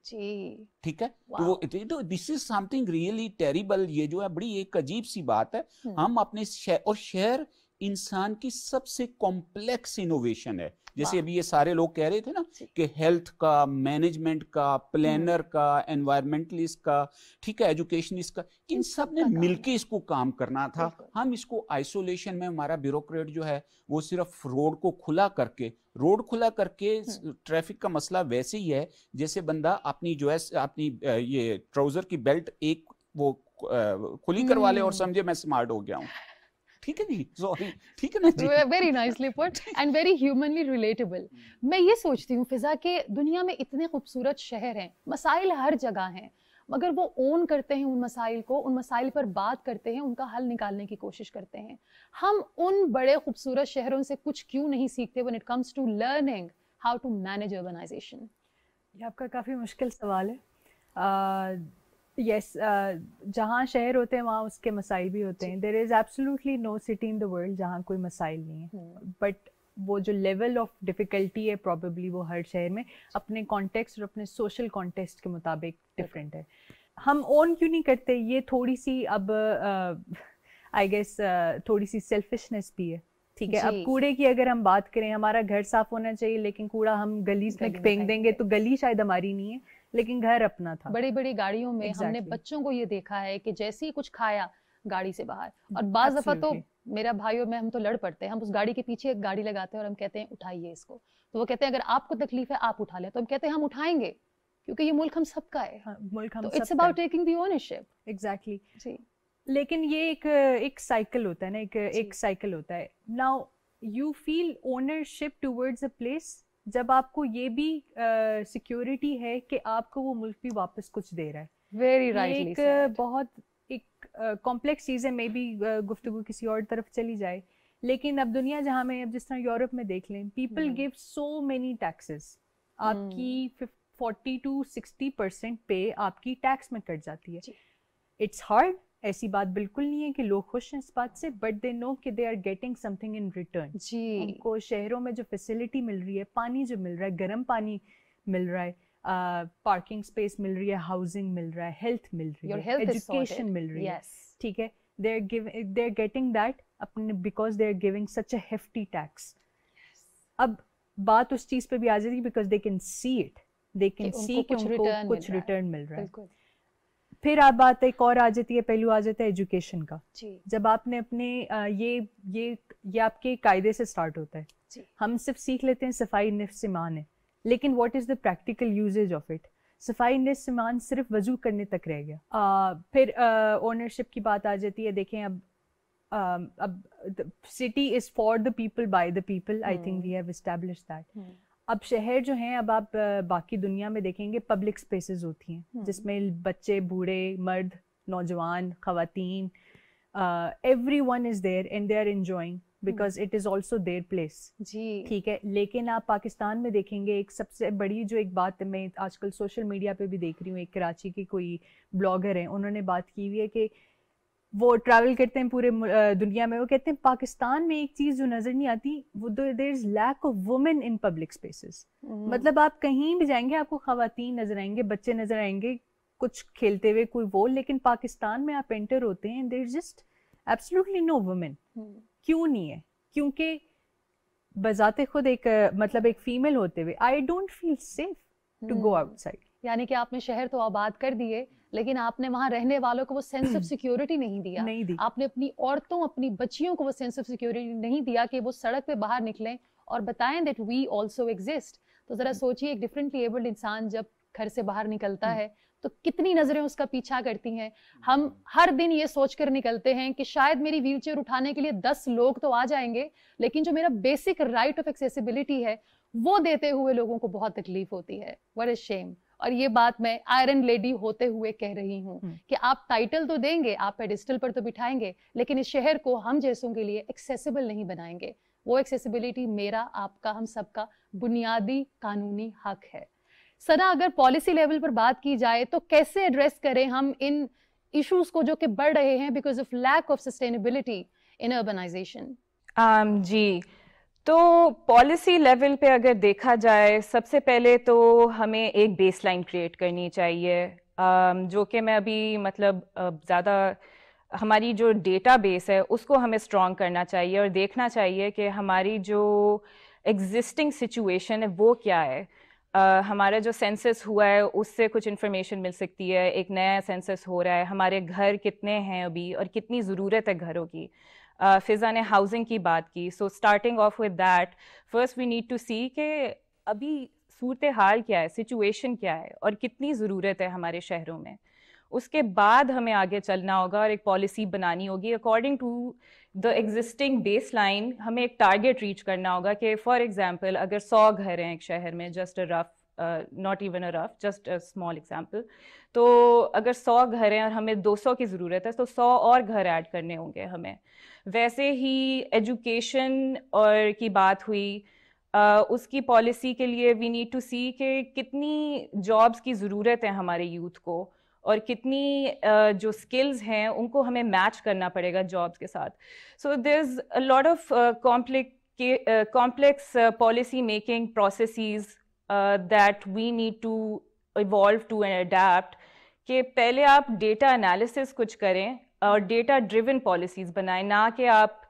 S5: ठीक है तो वो तो this is something really terrible ये जो है बड़ी एक अजीब सी बात है हम्म। हम अपने शहर और शहर इंसान की सबसे कॉम्प्लेक्स इनोवेशन है जैसे अभी ये सारे लोग कह रहे थे ना कि हेल्थ का मैनेजमेंट का प्लानर हम्म। का एनवायरमेंटलिस्ट का ठीक है एजुकेशनिस्ट का इन सब ने मिलके इसको काम करना था हम इसको आइसोलेशन में हमारा ब्यूरोक्रेट जो है वो सिर्फ रोड को खुला करके रोड खुला करके ट्रैफिक हम्म। का मसला वैसे ही है जैसे बंदा अपनी जो है अपनी ये ट्राउजर की बेल्ट एक वो खुली करवा ले और हम्म। समझे मैं स्मार्ट हो गया हूँ ठीक है जी सॉरी
S1: ठीक है ना जी very nicely put and very humanly relatable मैं ये सोचती हूँ फिजा के दुनिया में इतने खूबसूरत शहर हैं मसाइल हर जगह हैं मगर वो ओन करते हैं उन मसाइल को उन मसाइल पर बात करते हैं उनका हल निकालने की कोशिश करते हैं हम उन बड़े खूबसूरत शहरों से कुछ क्यों नहीं सीखते when it comes to learning how to manage urbanisation ये आपका काफ़ी मुश्किल सवाल है uh,
S4: यस uh, जहाँ शहर होते हैं वहाँ उसके मसाइल भी होते हैं there is absolutely no city in the world जहाँ कोई मसाइल नहीं है बट हम्म। वो जो लेवल ऑफ डिफिकल्टी है प्रॉबेबली वो हर शहर में अपने कॉन्टेक्स्ट और अपने सोशल कॉन्टेक्स्ट के मुताबिक डिफरेंट है हम ओन क्यों नहीं करते ये थोड़ी सी अब आई गेस थोड़ी सी सेल्फिशनेस भी है ठीक है अब कूड़े की अगर हम बात करें हमारा घर साफ होना चाहिए लेकिन कूड़ा हम गली में फेंक देंगे तो गली शायद हमारी नहीं है लेकिन घर अपना था बड़ी
S1: बड़ी गाड़ियों में exactly. हमने बच्चों को ये देखा है कि जैसे ही कुछ खाया गाड़ी से बाहर और बाज दफा तो मेरा भाई और मैं हम तो लड़ पड़ते हैं हम उस गाड़ी के पीछे एक गाड़ी लगाते हैं और हम कहते हैं उठाइए इसको तो वो कहते हैं अगर आपको तकलीफ है आप उठा लें तो हम कहते हैं हम उठाएंगे क्योंकि ये मुल्क हम सबका है हाँ, मुल्क हम it's about taking the ownership exactly जी
S4: लेकिन ये एक एक साइकिल होता है ना एक एक साइकिल होता है now you feel ownership towards a place जब आपको ये भी सिक्योरिटी uh, है कि आपको वो मुल्क भी वापस कुछ दे रहा है वेरी राइट एक said. बहुत एक कॉम्प्लेक्स चीज़ है मे बी गुफ्तु किसी और तरफ चली जाए लेकिन अब दुनिया जहाँ में अब जिस तरह यूरोप में देख लें people give so many taxes आपकी फोर्टी टू सिक्सटी परसेंट पे आपकी टैक्स में कट जाती है इट्स हार्ड ऐसी बात बिल्कुल नहीं है कि लोग खुश हैं इस बात से बट दे नो कि they are getting something in return जी उनको शहरों में जो फैसिलिटी मिल रही है पानी जो मिल रहा है गर्म पानी मिल रहा है पार्किंग uh, स्पेस मिल रही है हाउसिंग मिल रहा है हेल्थ मिल रही Your है एजुकेशन मिल रही yes. है ठीक है they are giving they are getting that अपने because they are giving such a hefty tax अब बात उस चीज पे भी आ जाती है because they can see it they can see कि उनको कुछ रिटर्न मिल रहा है फिर आप बात एक और आ जाती है पहलू आ जाता है एजुकेशन का जी। जब आपने अपने ये ये ये आपके कायदे से स्टार्ट होता है जी। हम सिर्फ सीख लेते हैं सफाई नफ्स है लेकिन what is the practical usage of it सफाई नफ्स सिर्फ वजू करने तक रह गया आ, फिर ओनरशिप की बात आ जाती है देखें अब अब city is for the people by the people I think we have think अब शहर जो हैं अब आप बाकी दुनिया में देखेंगे पब्लिक स्पेसेस होती हैं हम्म। जिसमें बच्चे बूढ़े मर्द नौजवान खातन everyone is there and they are enjoying because it is also their place जी ठीक है लेकिन आप पाकिस्तान में देखेंगे एक सबसे बड़ी जो एक बात मैं आजकल सोशल मीडिया पे भी देख रही हूँ एक कराची की कोई ब्लॉगर है उन्होंने बात की हुई है कि वो ट्रैवल करते हैं पूरे दुनिया में वो कहते हैं पाकिस्तान में एक चीज़ जो नज़र नहीं आती वो there is lack of women in public spaces मतलब आप कहीं भी जाएंगे आपको खातन नज़र आएंगे बच्चे नज़र आएंगे कुछ खेलते हुए कोई वो लेकिन पाकिस्तान में आप एंटर होते हैं there just absolutely no women
S1: क्यों
S4: नहीं है क्योंकि बजाते खुद एक मतलब एक फीमेल
S1: होते हुए I
S4: don't feel safe to go outside
S1: यानी कि आपने शहर तो आबाद कर दिए लेकिन आपने वहां रहने वालों को वो सेंस ऑफ सिक्योरिटी नहीं दिया नहीं दी आपने अपनी औरतों अपनी बच्चियों को वो सेंस ऑफ सिक्योरिटी नहीं दिया कि वो सड़क पे बाहर निकलें और बताएं दैट वी आल्सो एग्जिस्ट तो जरा हम्म। सोचिए एक डिफरेंटली एबल्ड इंसान जब घर से बाहर निकलता हम्म। है तो कितनी नजरें उसका पीछा करती हैं हम हम्म। हर दिन ये सोचकर निकलते हैं कि शायद मेरी चेयर उठाने के लिए दस लोग तो आ जाएंगे लेकिन जो मेरा बेसिक राइट ऑफ एक्सेसिबिलिटी है वो देते हुए लोगों को बहुत तकलीफ होती है वर इज शेम और ये बात मैं आयरन लेडी होते हुए कह रही हूँ हम्म। कि आप टाइटल तो देंगे आप पेडिस्टल पर तो बिठाएंगे लेकिन इस शहर को हम जैसों के लिए एक्सेसिबल नहीं बनाएंगे वो एक्सेसिबिलिटी मेरा आपका हम सबका बुनियादी कानूनी हक है सना अगर पॉलिसी लेवल पर बात की जाए तो कैसे एड्रेस करें हम इन इश्यूज को जो कि बढ़ रहे हैं because of lack of sustainability in urbanization
S6: जी तो पॉलिसी लेवल पे अगर देखा जाए सबसे पहले तो हमें एक बेसलाइन क्रिएट करनी चाहिए जो कि मैं अभी मतलब ज़्यादा हमारी जो डेटा बेस है उसको हमें स्ट्रॉन्ग करना चाहिए और देखना चाहिए कि हमारी जो एग्जिस्टिंग सिचुएशन है वो क्या है हमारा जो सेंसस हुआ है उससे कुछ इन्फॉर्मेशन मिल सकती है एक नया सेंसस हो रहा है हमारे घर कितने हैं अभी और कितनी ज़रूरत है घरों की फिज़ा ने हाउसिंग की बात की so starting of with that first we need to see के अभी सूरत हाल क्या है सिचुएशन क्या है और कितनी ज़रूरत है हमारे शहरों में उसके बाद हमें आगे चलना होगा और एक पॉलिसी बनानी होगी according to the existing base line हमें एक टारगेट रीच करना होगा कि फॉर एग्ज़ाम्पल अगर सौ घर हैं एक शहर में just a rough not even a rough just a small example तो अगर सौ घर हैं और हमें दो सौ की ज़रूरत है तो सौ और घर ऐड करने होंगे हमें वैसे ही एजुकेशन और की बात हुई आ, उसकी पॉलिसी के लिए वी नीड टू सी कि कितनी जॉब्स की ज़रूरत है हमारे यूथ को और कितनी जो स्किल्स हैं उनको हमें मैच करना पड़ेगा जॉब्स के साथ so there is a lot of complic complex policy making processes that we need to evolve to and adapt कि पहले आप डेटा एनालिसिस कुछ करें और डेटा ड्रिवन पॉलिसीज़ बनाएं ना कि आप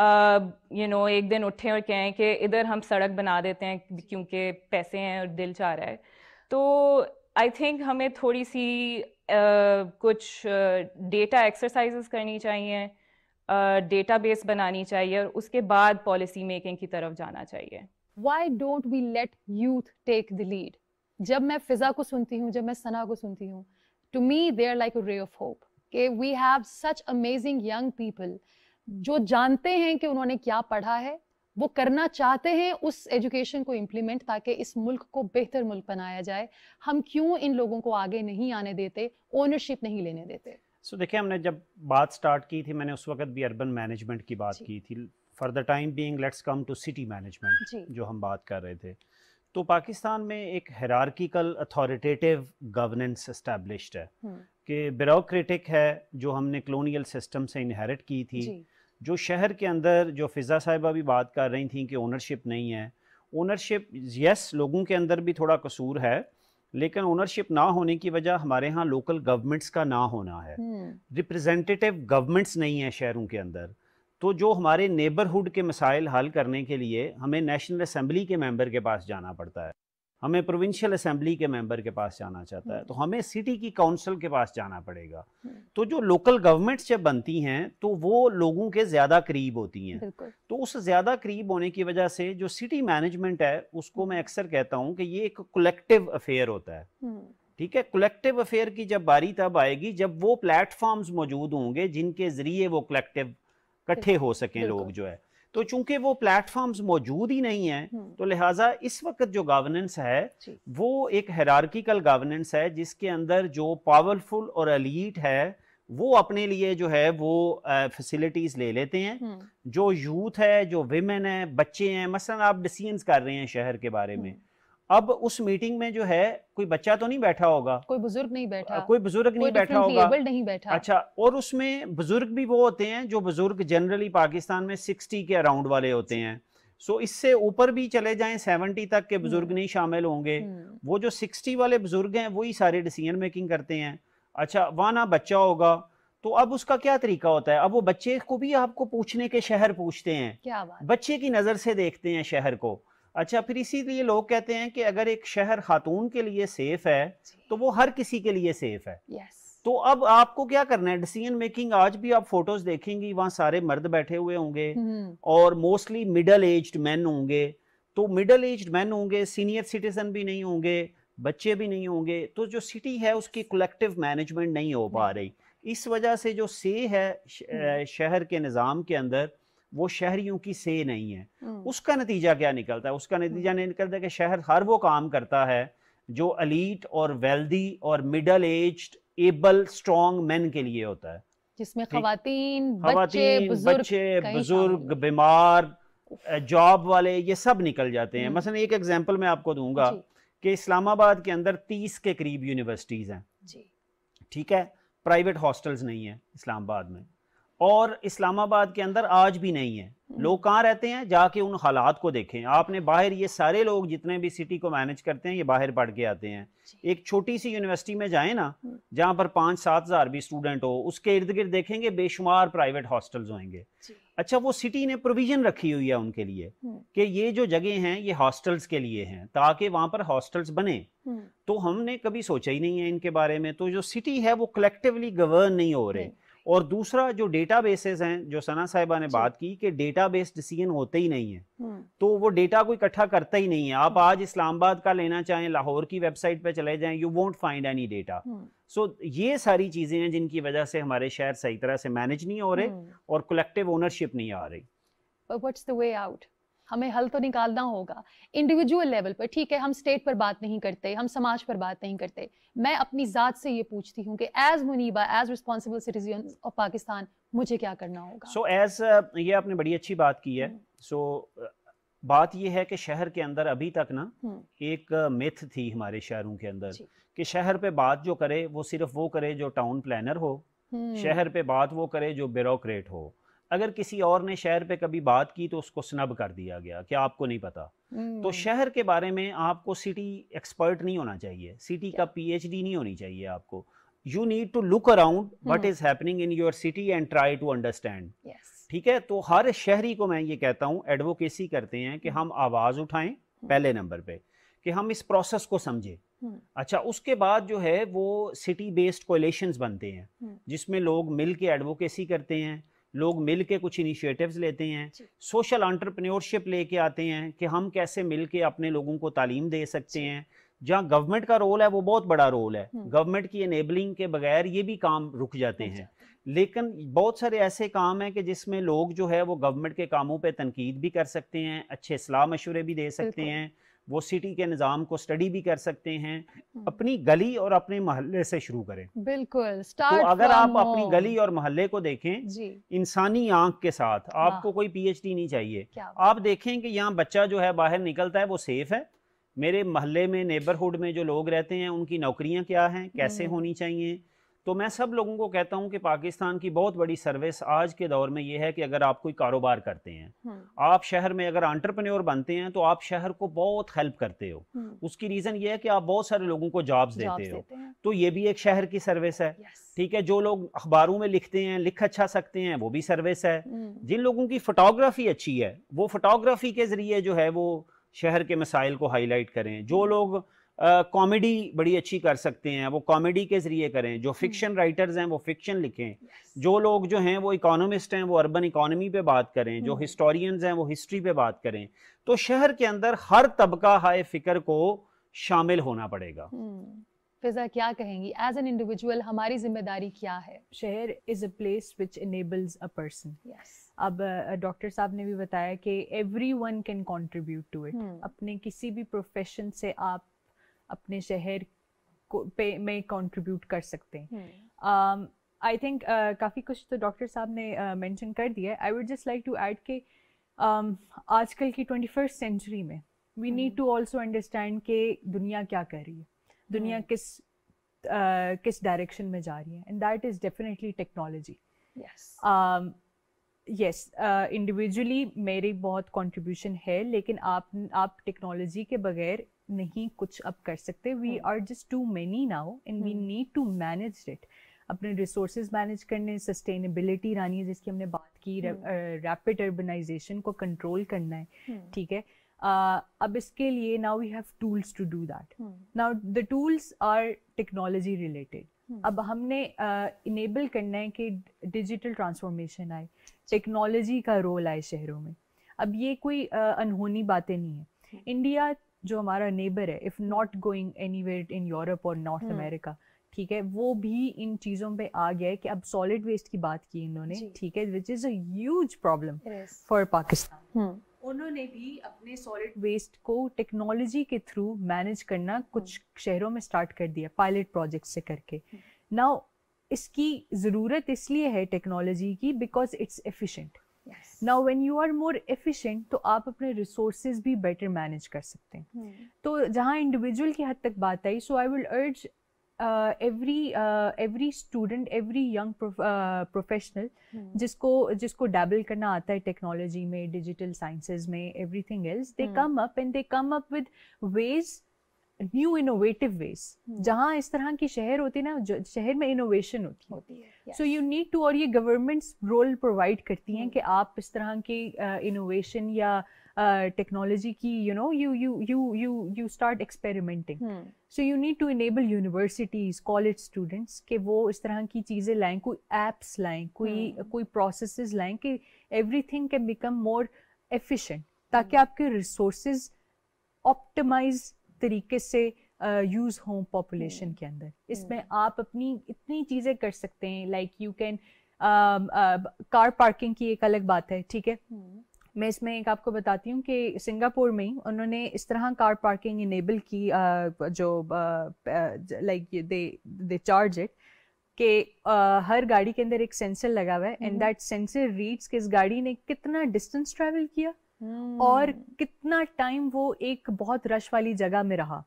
S6: यू uh, नो एक दिन उठें और कहें कि इधर हम सड़क बना देते हैं क्योंकि पैसे हैं और दिल चाह रहा है तो आई थिंक हमें थोड़ी सी uh, कुछ डेटा uh, एक्सरसाइजेस करनी चाहिए डेटाबेस uh, बनानी चाहिए और उसके बाद पॉलिसी मेकिंग की तरफ जाना चाहिए
S1: why don't we let youth take the lead जब मैं फिजा को सुनती हूँ जब मैं सना को सुनती हूँ to me they are like a ray of hope कि we have such amazing young people जो जानते हैं कि उन्होंने क्या पढ़ा है वो करना चाहते हैं उस एजुकेशन को इम्प्लीमेंट ताकि इस मुल्क को बेहतर मुल्क बनाया जाए हम क्यों इन लोगों को आगे नहीं आने देते ओनरशिप नहीं लेने देते
S3: सो so, देखिए हमने जब बात स्टार्ट की थी मैंने उस वक्त भी अर्बन मैनेजमेंट की बात की थी for the time being let's come to city management जो हम बात कर रहे थे तो पाकिस्तान में एक हेरारकिकल अथॉरिटेटिव गवर्नेंस इस्टेब्लिश्ड है हम्म। कि ब्यूरोक्रेटिक है जो हमने कलोनियल सिस्टम से इनहेरिट की थी जो शहर के अंदर जो फिज़ा साहिबा भी बात कर रही थी कि ओनरशिप नहीं है ओनरशिप यस लोगों के अंदर भी थोड़ा कसूर है लेकिन ओनरशिप ना होने की वजह हमारे यहाँ लोकल गवर्नमेंट्स का ना होना है रिप्रेजेंटेटिव हम्म। गवर्नमेंट्स नहीं है शहरों के अंदर तो जो हमारे नेबरहुड के मसाइल हल करने के लिए हमें नेशनल असम्बली के मेंबर के पास जाना पड़ता है हमें प्रोविंशियल असम्बली के मेंबर के पास जाना चाहता है हम्म। तो हमें सिटी की काउंसिल के पास जाना पड़ेगा हम्म। तो जो लोकल गवर्नमेंट्स जब बनती हैं तो वो लोगों के ज़्यादा करीब होती हैं तो उस ज़्यादा करीब होने की वजह से जो सिटी मैनेजमेंट है उसको मैं हम्म। अक्सर कहता हूँ कि ये एक कलेक्टिव अफेयर होता है ठीक है कलेक्टिव अफेयर की जब बारी तब आएगी जब वो प्लेटफॉर्म्स मौजूद होंगे जिनके ज़रिए वो कलेक्टिव इकट्ठे हो सकें लोग जो है तो चूंकि वो प्लेटफॉर्म्स मौजूद ही नहीं है हम्म। तो लिहाजा इस वक्त जो गवर्नेंस है वो एक हेरारकिकल गवर्नेंस है जिसके अंदर जो पावरफुल और अलीट है वो अपने लिए जो है वो फैसिलिटीज ले लेते हैं हम्म। जो यूथ है जो विमेन है बच्चे हैं मसलन आप डिसीजन कर रहे हैं शहर के बारे में हम्म। अब उस मीटिंग में जो है कोई बच्चा तो नहीं बैठा होगा
S1: कोई बुजुर्ग नहीं बैठा कोई
S3: बुजुर्ग नहीं बैठा होगा नहीं बैठा अच्छा और उसमें बुजुर्ग भी वो होते हैं जो बुजुर्ग जनरली पाकिस्तान में सिक्सटी के अराउंड वाले होते हैं सो so, इससे ऊपर भी चले जाएं सेवेंटी तक के बुजुर्ग हम्म। नहीं शामिल होंगे हम्म। वो जो सिक्सटी वाले बुजुर्ग हैं वही सारे डिसीजन मेकिंग करते हैं अच्छा वहां ना बच्चा होगा तो अब उसका क्या तरीका होता है अब वो बच्चे को भी आपको पूछने के शहर पूछते हैं क्या बात? बच्चे की नज़र से देखते हैं शहर को अच्छा फिर इसीलिए लोग कहते हैं कि अगर एक शहर खातून के लिए सेफ है तो वो हर किसी के लिए सेफ है yes. तो अब आपको क्या करना है डिसीजन मेकिंग आज भी आप फोटोज देखेंगी वहां सारे मर्द बैठे हुए होंगे हम्म। और मोस्टली मिडल एज्ड मैन होंगे तो मिडल एज्ड मैन होंगे सीनियर सिटीजन भी नहीं होंगे बच्चे भी नहीं होंगे तो जो सिटी है उसकी कलेक्टिव मैनेजमेंट नहीं हो पा रही इस वजह से जो से है हम्म। शहर के निज़ाम के अंदर वो शहरियों की से नहीं है हम्म। उसका नतीजा क्या निकलता है उसका हम्म। नतीजा नहीं निकलता है कि शहर हर वो काम करता है जो अलीट और वेल्दी और middle age able strong man के लिए होता है
S1: जिसमें खातन खातन बच्चे बुजुर्ग
S3: बीमार जॉब वाले ये सब निकल जाते हैं हम्म। मसलन एक एग्जाम्पल मैं आपको दूंगा कि इस्लामाबाद के अंदर तीस के करीब यूनिवर्सिटीज़ हैं ठीक है प्राइवेट हॉस्टल्स नहीं है इस्लामाबाद में और इस्लामाबाद के अंदर आज भी नहीं है हम्म। लोग कहाँ रहते हैं जाके उन हालात को देखें आपने बाहर ये सारे लोग जितने भी सिटी को मैनेज करते हैं ये बाहर पढ़ के आते हैं एक छोटी सी यूनिवर्सिटी में जाए ना हम्म। जहाँ पर पाँच सात हज़ार भी स्टूडेंट हो उसके इर्द गिर्द देखेंगे बेशुमार प्राइवेट हॉस्टल्स होंगे अच्छा वो सिटी ने प्रोविजन रखी हुई है उनके लिए हम्म। कि ये जो जगह हैं ये हॉस्टल्स के लिए हैं ताकि वहाँ पर हॉस्टल्स बने तो हमने कभी सोचा ही नहीं है इनके बारे में तो जो सिटी है वो कलेक्टिवली गवर्न नहीं हो रहे और दूसरा जो डेटा बेसिस हैं जो सना साहिबा ने बात की कि डेटा बेस्ड डिसीजन होते ही नहीं है हम्म। तो वो डेटा को इकट्ठा करता ही नहीं है आप आज इस्लामाबाद का लेना चाहें लाहौर की वेबसाइट पर चले जाएं you won't find any data so ये सारी चीज़ें हैं जिनकी वजह से हमारे शहर सही तरह से मैनेज नहीं हो रहे हम्म। और कलेक्टिव ओनरशिप नहीं आ रही
S1: But what's the way out? हमें हल तो निकालना होगा इंडिविजुअल लेवल पर ठीक है हम स्टेट पर बात नहीं करते हम समाज पर बात नहीं करते मैं अपनी ज़ात से ये पूछती हूँ कि as Muniba as responsible citizen of Pakistan मुझे क्या करना होगा
S3: सो so, एज uh, ये आपने बड़ी अच्छी बात की है सो हम्म। so, uh, बात यह है कि शहर के अंदर अभी तक ना हम्म। एक मिथ uh, थी हमारे शहरों के अंदर कि शहर पे बात जो करे वो सिर्फ वो करे जो टाउन प्लानर हो हम्म। शहर पे बात वो करे जो ब्यूरोक्रेट हो अगर किसी और ने शहर पे कभी बात की तो उसको स्नब कर दिया गया कि आपको नहीं पता तो हम्म। शहर के बारे में आपको सिटी एक्सपर्ट नहीं होना चाहिए सिटी का पीएचडी नहीं होनी चाहिए आपको you need to look around what is happening in your city and try to understand ठीक है तो हर शहरी को मैं ये कहता हूँ एडवोकेसी करते हैं कि हम्म। हम आवाज उठाएं हम्म। पहले नंबर पे कि हम इस प्रोसेस को समझें अच्छा उसके बाद जो है वो सिटी बेस्ड कोलेशन बनते हैं जिसमें लोग मिल के एडवोकेसी करते हैं लोग मिल के कुछ इनिशिएटिव्स लेते हैं सोशल आंट्रप्रनोरशिप लेके आते हैं कि हम कैसे मिल के अपने लोगों को तालीम दे सकते हैं जहाँ गवर्नमेंट का रोल है वो बहुत बड़ा रोल है गवर्नमेंट हम्म। की इनेबलिंग के बगैर ये भी काम रुक जाते हैं लेकिन बहुत सारे ऐसे काम हैं कि जिसमें लोग जो है वो गवर्नमेंट के कामों पर तनकीद भी कर सकते हैं अच्छे सलाह मशवरे भी दे सकते हैं वो सिटी के निज़ाम को स्टडी भी कर सकते हैं हम्म। अपनी गली और अपने मोहल्ले से शुरू करें बिल्कुल
S1: तो अगर आप अपनी गली
S3: और मोहल्ले को देखें इंसानी आंख के साथ आपको कोई पीएचडी नहीं चाहिए आप देखें कि यहाँ बच्चा जो है बाहर निकलता है वो सेफ है मेरे मोहल्ले में नेबरहुड में जो लोग रहते हैं उनकी नौकरियाँ क्या हैं कैसे हम्म। होनी चाहिए तो मैं सब लोगों को कहता हूं कि पाकिस्तान की बहुत बड़ी सर्विस आज के दौर में ये है कि अगर आप कोई कारोबार करते हैं हम्म। आप शहर में अगर आंट्रप्रन्योर बनते हैं तो आप शहर को बहुत हेल्प करते हो हम्म। उसकी रीज़न ये है कि आप बहुत सारे लोगों को जॉब्स देते हो तो ये भी एक शहर की सर्विस है ठीक है जो लोग अखबारों में लिखते हैं लिख अच्छा सकते हैं वो भी सर्विस है हम्म। जिन लोगों की फोटोग्राफी अच्छी है वो फोटोग्राफी के ज़रिए जो है वो शहर के मसाइल को हाईलाइट करें जो लोग कॉमेडी uh, बड़ी अच्छी कर सकते हैं वो कॉमेडी के ज़रिए करें जो फिक्शन हम्म। राइटर्स हैं वो फिक्शन लिखें yes. जो लोग जो हैं वो इकोनॉमिस्ट हैं वो अर्बन इकोनॉमी पे बात करें जो हिस्टोरियंस हम्म। हैं वो हिस्ट्री पे बात करें तो शहर के अंदर हर तबका हाय फिक्र को शामिल होना पड़ेगा
S1: हम्म। फिजा क्या कहेंगी एज एन इंडिविजुअल हमारी जिम्मेदारी क्या है शहर is a place which enables a person अब
S4: डॉक्टर साहब ने भी बताया कि everyone can contribute to it अपने किसी भी प्रोफेशन से आप अपने शहर को पे में कंट्रीब्यूट कर सकते हैं आई थिंक काफ़ी कुछ तो डॉक्टर साहब ने मेंशन uh, कर दिया है I would just like to add के आजकल की ट्वेंटी फर्स्ट सेंचुरी में we need to also understand के दुनिया क्या कर रही है दुनिया hmm. किस uh, किस डायरेक्शन में जा रही है and that is definitely technology yes individually मेरी बहुत कंट्रीब्यूशन है लेकिन आप आप टेक्नोलॉजी के बगैर नहीं कुछ अब कर सकते we are just too many now and we need to manage it अपने रिसोर्सेज मैनेज करने सस्टेनेबिलिटी रानी है जिसकी हमने बात की रैपिड hmm. अर्बनाइजेशन को कंट्रोल करना है hmm. ठीक है uh, अब इसके लिए now we have tools to do that now the tools are technology related अब हमने इनेबल uh, करना है कि डिजिटल ट्रांसफॉर्मेशन आए टेक्नोलॉजी का रोल आए शहरों में अब ये कोई uh, अनहोनी बातें नहीं है इंडिया hmm. जो हमारा नेबर है if not going anywhere in Europe और नॉर्थ अमेरिका ठीक है वो भी इन चीज़ों पे आ गया है कि अब सॉलिड वेस्ट की बात की इन्होंने ठीक है which is a problem for Pakistan उन्होंने भी अपने सॉलिड वेस्ट को टेक्नोलॉजी के थ्रू मैनेज करना कुछ हम्म। शहरों में स्टार्ट कर दिया पायलट प्रोजेक्ट से करके नाउ हम्म। इसकी ज़रूरत इसलिए है टेक्नोलॉजी की because it's efficient now when you are more efficient तो आप अपने रिसोर्सेज भी बेटर मैनेज कर सकते हैं hmm. तो जहाँ इंडिविजुअल की हद तक बात I so I will urge every every student every young professional जिसको जिसको डैबल करना आता है टेक्नोलॉजी में डिजिटल साइंसेज में everything else they come up and they come up with ways new innovative ways जहाँ इस तरह की शहर होती ना शहर में इनोवेशन होती, होती है सो यू नीड टू और ये गवर्नमेंट्स रोल प्रोवाइड करती हैं hmm. कि आप इस तरह की इनोवेशन uh, या टेक्नोलॉजी uh, की you know you you you you you start experimenting so you need to enable universities college students के वो इस तरह की चीज़ें लाएं कोई एप्स लाएं कोई hmm. कोई प्रोसेस लाएं कि everything can become more efficient ताकि hmm. आपके रिसोर्सेज ऑप्टिमाइज तरीके से यूज़ हों पॉपुलेशन के अंदर इसमें हम्म। आप अपनी इतनी चीज़ें कर सकते हैं like you can car parking की एक अलग बात है ठीक है हम्म। मैं इसमें एक आपको बताती हूँ कि सिंगापुर में उन्होंने इस तरह कार पार्किंग इनेबल की uh, जो like they they charge it कि uh, हर गाड़ी के अंदर एक सेंसर लगा हुआ है एंड दैट सेंसर रीड्स कि इस गाड़ी ने कितना डिस्टेंस ट्रैवल किया
S1: Or और hmm.
S4: कितना टाइम वो एक बहुत रश वाली जगह में रहा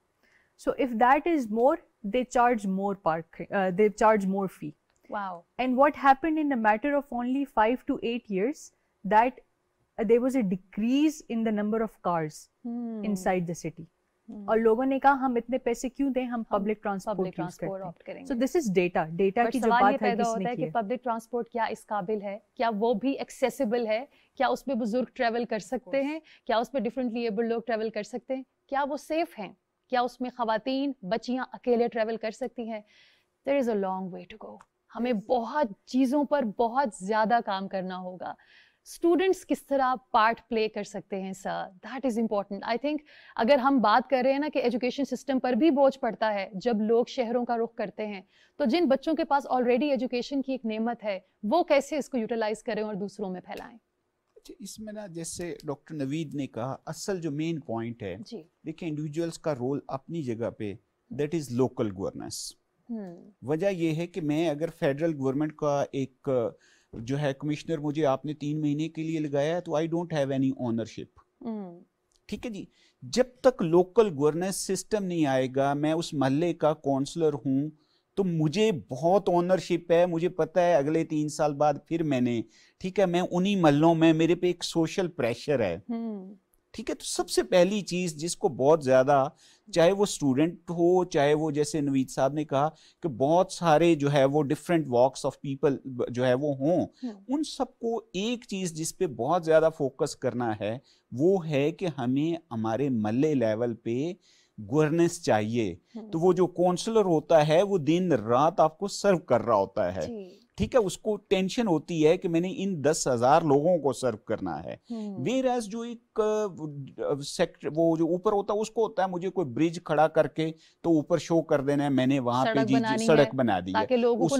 S4: so if more, is more they charge more park they charge Wow. And what happened in a matter of only five to eight years that there was a decrease in the number of cars hmm. inside the city. और hmm. लोगों ने कहा हम इतने पैसे क्यों दें हम पब्लिक ट्रांसपोर्ट करेंगे so this is data data की जो बात है होता है कि
S1: पब्लिक ट्रांसपोर्ट क्या इस काबिल है क्या वो भी एक्सेसिबल है क्या उसमें बुजुर्ग ट्रेवल कर सकते हैं क्या उसमें डिफरेंटली एबल लोग ट्रेवल कर सकते हैं क्या वो सेफ हैं क्या उसमें खातन बच्चियाँ अकेले ट्रेवल कर सकती हैं there is a long way to go हमें बहुत चीज़ों पर बहुत ज़्यादा काम करना होगा स्टूडेंट्स किस तरह पार्ट प्ले कर सकते हैं sir that is important I think अगर हम बात कर रहे हैं ना कि एजुकेशन सिस्टम पर भी बोझ पड़ता है जब लोग शहरों का रुख करते हैं तो जिन बच्चों के पास ऑलरेडी एजुकेशन की एक नेमत है वो कैसे इसको यूटिलाइज करें और दूसरों में फैलाएं
S5: अच्छा, इसमें ना जैसे डॉक्टर नवीद ने कहा असल जो मेन पॉइंट है देखिए इंडिविजुअल्स का रोल अपनी जगह पे दैट इज लोकल गवर्नेंस वजह यह है कि मैं अगर फेडरल गवर्नमेंट का एक जो है कमिश्नर मुझे आपने तीन महीने के लिए लगाया है तो I don't have any ownership ठीक है जी जब तक लोकल गवर्नेंस सिस्टम नहीं आएगा मैं उस महल्ले का काउंसलर हूं तो मुझे बहुत ऑनरशिप है मुझे पता है अगले तीन साल बाद फिर मैंने ठीक है मैं उन्हीं महलों में मेरे पे एक सोशल प्रेशर है हम्म। ठीक है तो सबसे पहली चीज़ जिसको बहुत ज़्यादा चाहे वो स्टूडेंट हो चाहे वो जैसे नवीद साहब ने कहा कि बहुत सारे जो है वो डिफरेंट वॉक्स ऑफ पीपल जो है वो हों उन सबको एक चीज़ जिस पे बहुत ज़्यादा फोकस करना है वो है कि हमें हमारे मल्ले लेवल पे गवर्नेंस चाहिए तो वो जो काउंसलर होता है वो दिन रात आपको सर्व कर रहा होता है ठीक है उसको टेंशन होती है कि मैंने इन दस हजार लोगों को सर्व करना है वेर हम्म। एज जो एक सेक्टर वो जो ऊपर होता है उसको होता है मुझे कोई ब्रिज खड़ा करके तो ऊपर शो कर देना है मैंने वहां पे जी सड़क बना दी है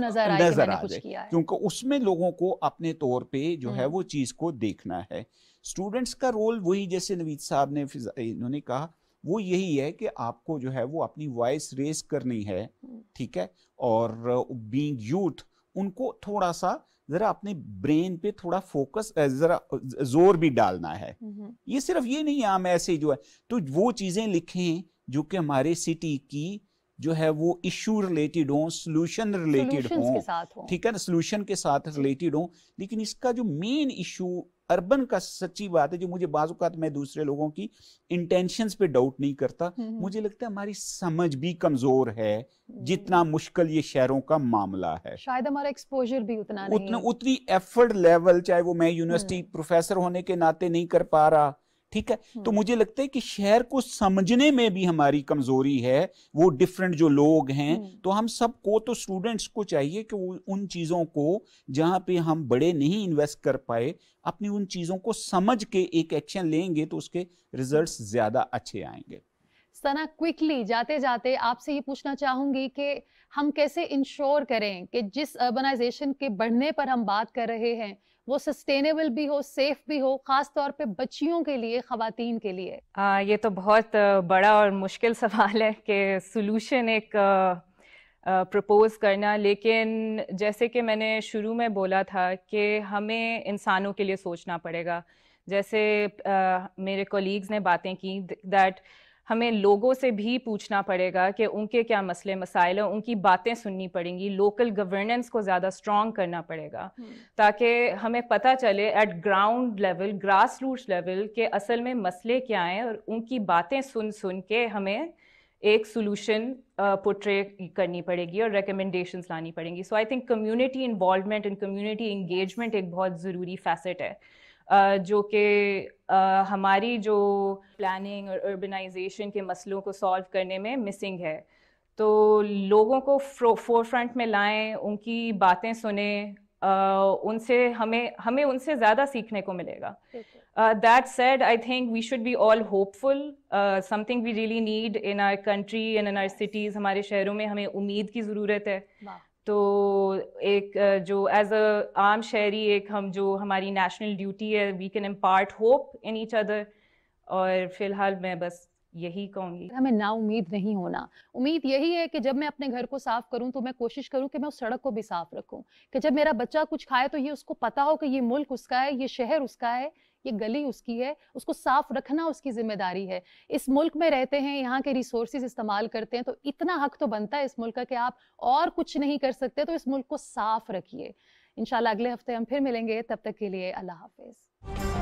S5: नजर नजर आ जाए क्योंकि उसमें लोगों को अपने तौर पे जो है हम्म। वो चीज को देखना है स्टूडेंट्स का रोल वही जैसे नवीद साहब ने इन्होंने कहा वो यही है कि आपको जो है वो अपनी वॉइस रेस करनी है हम्म। ठीक है और बीइंग यूथ उनको थोड़ा सा जरा अपने ब्रेन पे थोड़ा फोकस जरा जोर भी डालना है ये सिर्फ ये नहीं आम ऐसे जो है तो वो चीजें लिखें जो कि हमारे सिटी की जो है वो इशू रिलेटेड हो सोल्यूशन रिलेटेड हो ठीक है ना सोल्यूशन के साथ रिलेटेड हो लेकिन इसका जो मेन इशू अर्बन का सच्ची बात है जो मुझे बाजूकात मैं दूसरे लोगों की इंटेंशन पे डाउट नहीं करता हम्म, हम्म। मुझे लगता है हमारी समझ भी कमजोर है हम्म। जितना मुश्किल ये शहरों का मामला है
S1: शायद हमारा एक्सपोजर भी उतना नहीं
S5: उतनी एफर्ट लेवल चाहे वो मैं यूनिवर्सिटी प्रोफेसर होने के नाते नहीं कर पा रहा ठीक है तो हम्म। मुझे लगता है कि शहर को समझने में भी हमारी कमजोरी है वो डिफरेंट जो लोग हैं हम्म। तो हम सबको तो स्टूडेंट्स को चाहिए कि वो उन चीज़ों को जहाँ पे हम बड़े नहीं इन्वेस्ट कर पाए अपनी उन चीज़ों को समझ के एक एक्शन लेंगे तो उसके रिजल्ट्स ज़्यादा अच्छे आएंगे
S1: सना क्विकली जाते जाते आपसे ये पूछना चाहूंगी कि हम कैसे इंश्योर करें कि जिस अर्बनाइजेशन के बढ़ने पर हम बात कर रहे हैं वो सस्टेनेबल भी हो सेफ भी हो खास तौर पे बच्चियों के लिए खातन के लिए
S6: आ, ये तो बहुत बड़ा और मुश्किल सवाल है कि सोल्यूशन एक प्रपोज करना लेकिन जैसे कि मैंने शुरू में बोला था कि हमें इंसानों के लिए सोचना पड़ेगा जैसे आ, मेरे कोलीग्स ने बातें की दैट हमें लोगों से भी पूछना पड़ेगा कि उनके क्या मसले मसाइल हैं उनकी बातें सुननी पड़ेंगी लोकल गवर्नेंस को ज़्यादा स्ट्रॉन्ग करना पड़ेगा हम्म। ताकि हमें पता चले at ground level grass root level के असल में मसले क्या हैं और उनकी बातें सुन सुन के हमें एक सोल्यूशन पोट्रे करनी पड़ेगी और रिकमेंडेशंस लानी पड़ेंगी so I think community involvement and community engagement एक बहुत ज़रूरी फैसेट है जो कि हमारी जो प्लानिंग और अर्बनाइजेशन के मसलों को सॉल्व करने में मिसिंग है तो लोगों को फोर फ्रंट में लाएं उनकी बातें सुने उनसे हमें हमें उनसे ज़्यादा सीखने को मिलेगा that said I think we should be all hopeful something we really need in our country and in our cities हमारे शहरों में हमें उम्मीद की ज़रूरत है तो एक जो एज अ आम शहरी एक हम जो हमारी नेशनल ड्यूटी है we can impart hope in each other और फिलहाल मैं बस यही कहूंगी हमें ना
S1: उम्मीद नहीं होना उम्मीद यही है कि जब मैं अपने घर को साफ करूं तो मैं कोशिश करूं कि मैं उस सड़क को भी साफ रखूं कि जब मेरा बच्चा कुछ खाए तो ये उसको पता हो कि ये मुल्क उसका है ये शहर उसका है ये गली उसकी है उसको साफ रखना उसकी जिम्मेदारी है इस मुल्क में रहते हैं यहाँ के रिसोर्सेज इस्तेमाल करते हैं तो इतना हक तो बनता है इस मुल्क का कि आप और कुछ नहीं कर सकते तो इस मुल्क को साफ रखिए इनशाला अगले हफ्ते हम फिर मिलेंगे तब तक के लिए अल्लाह हाफिज़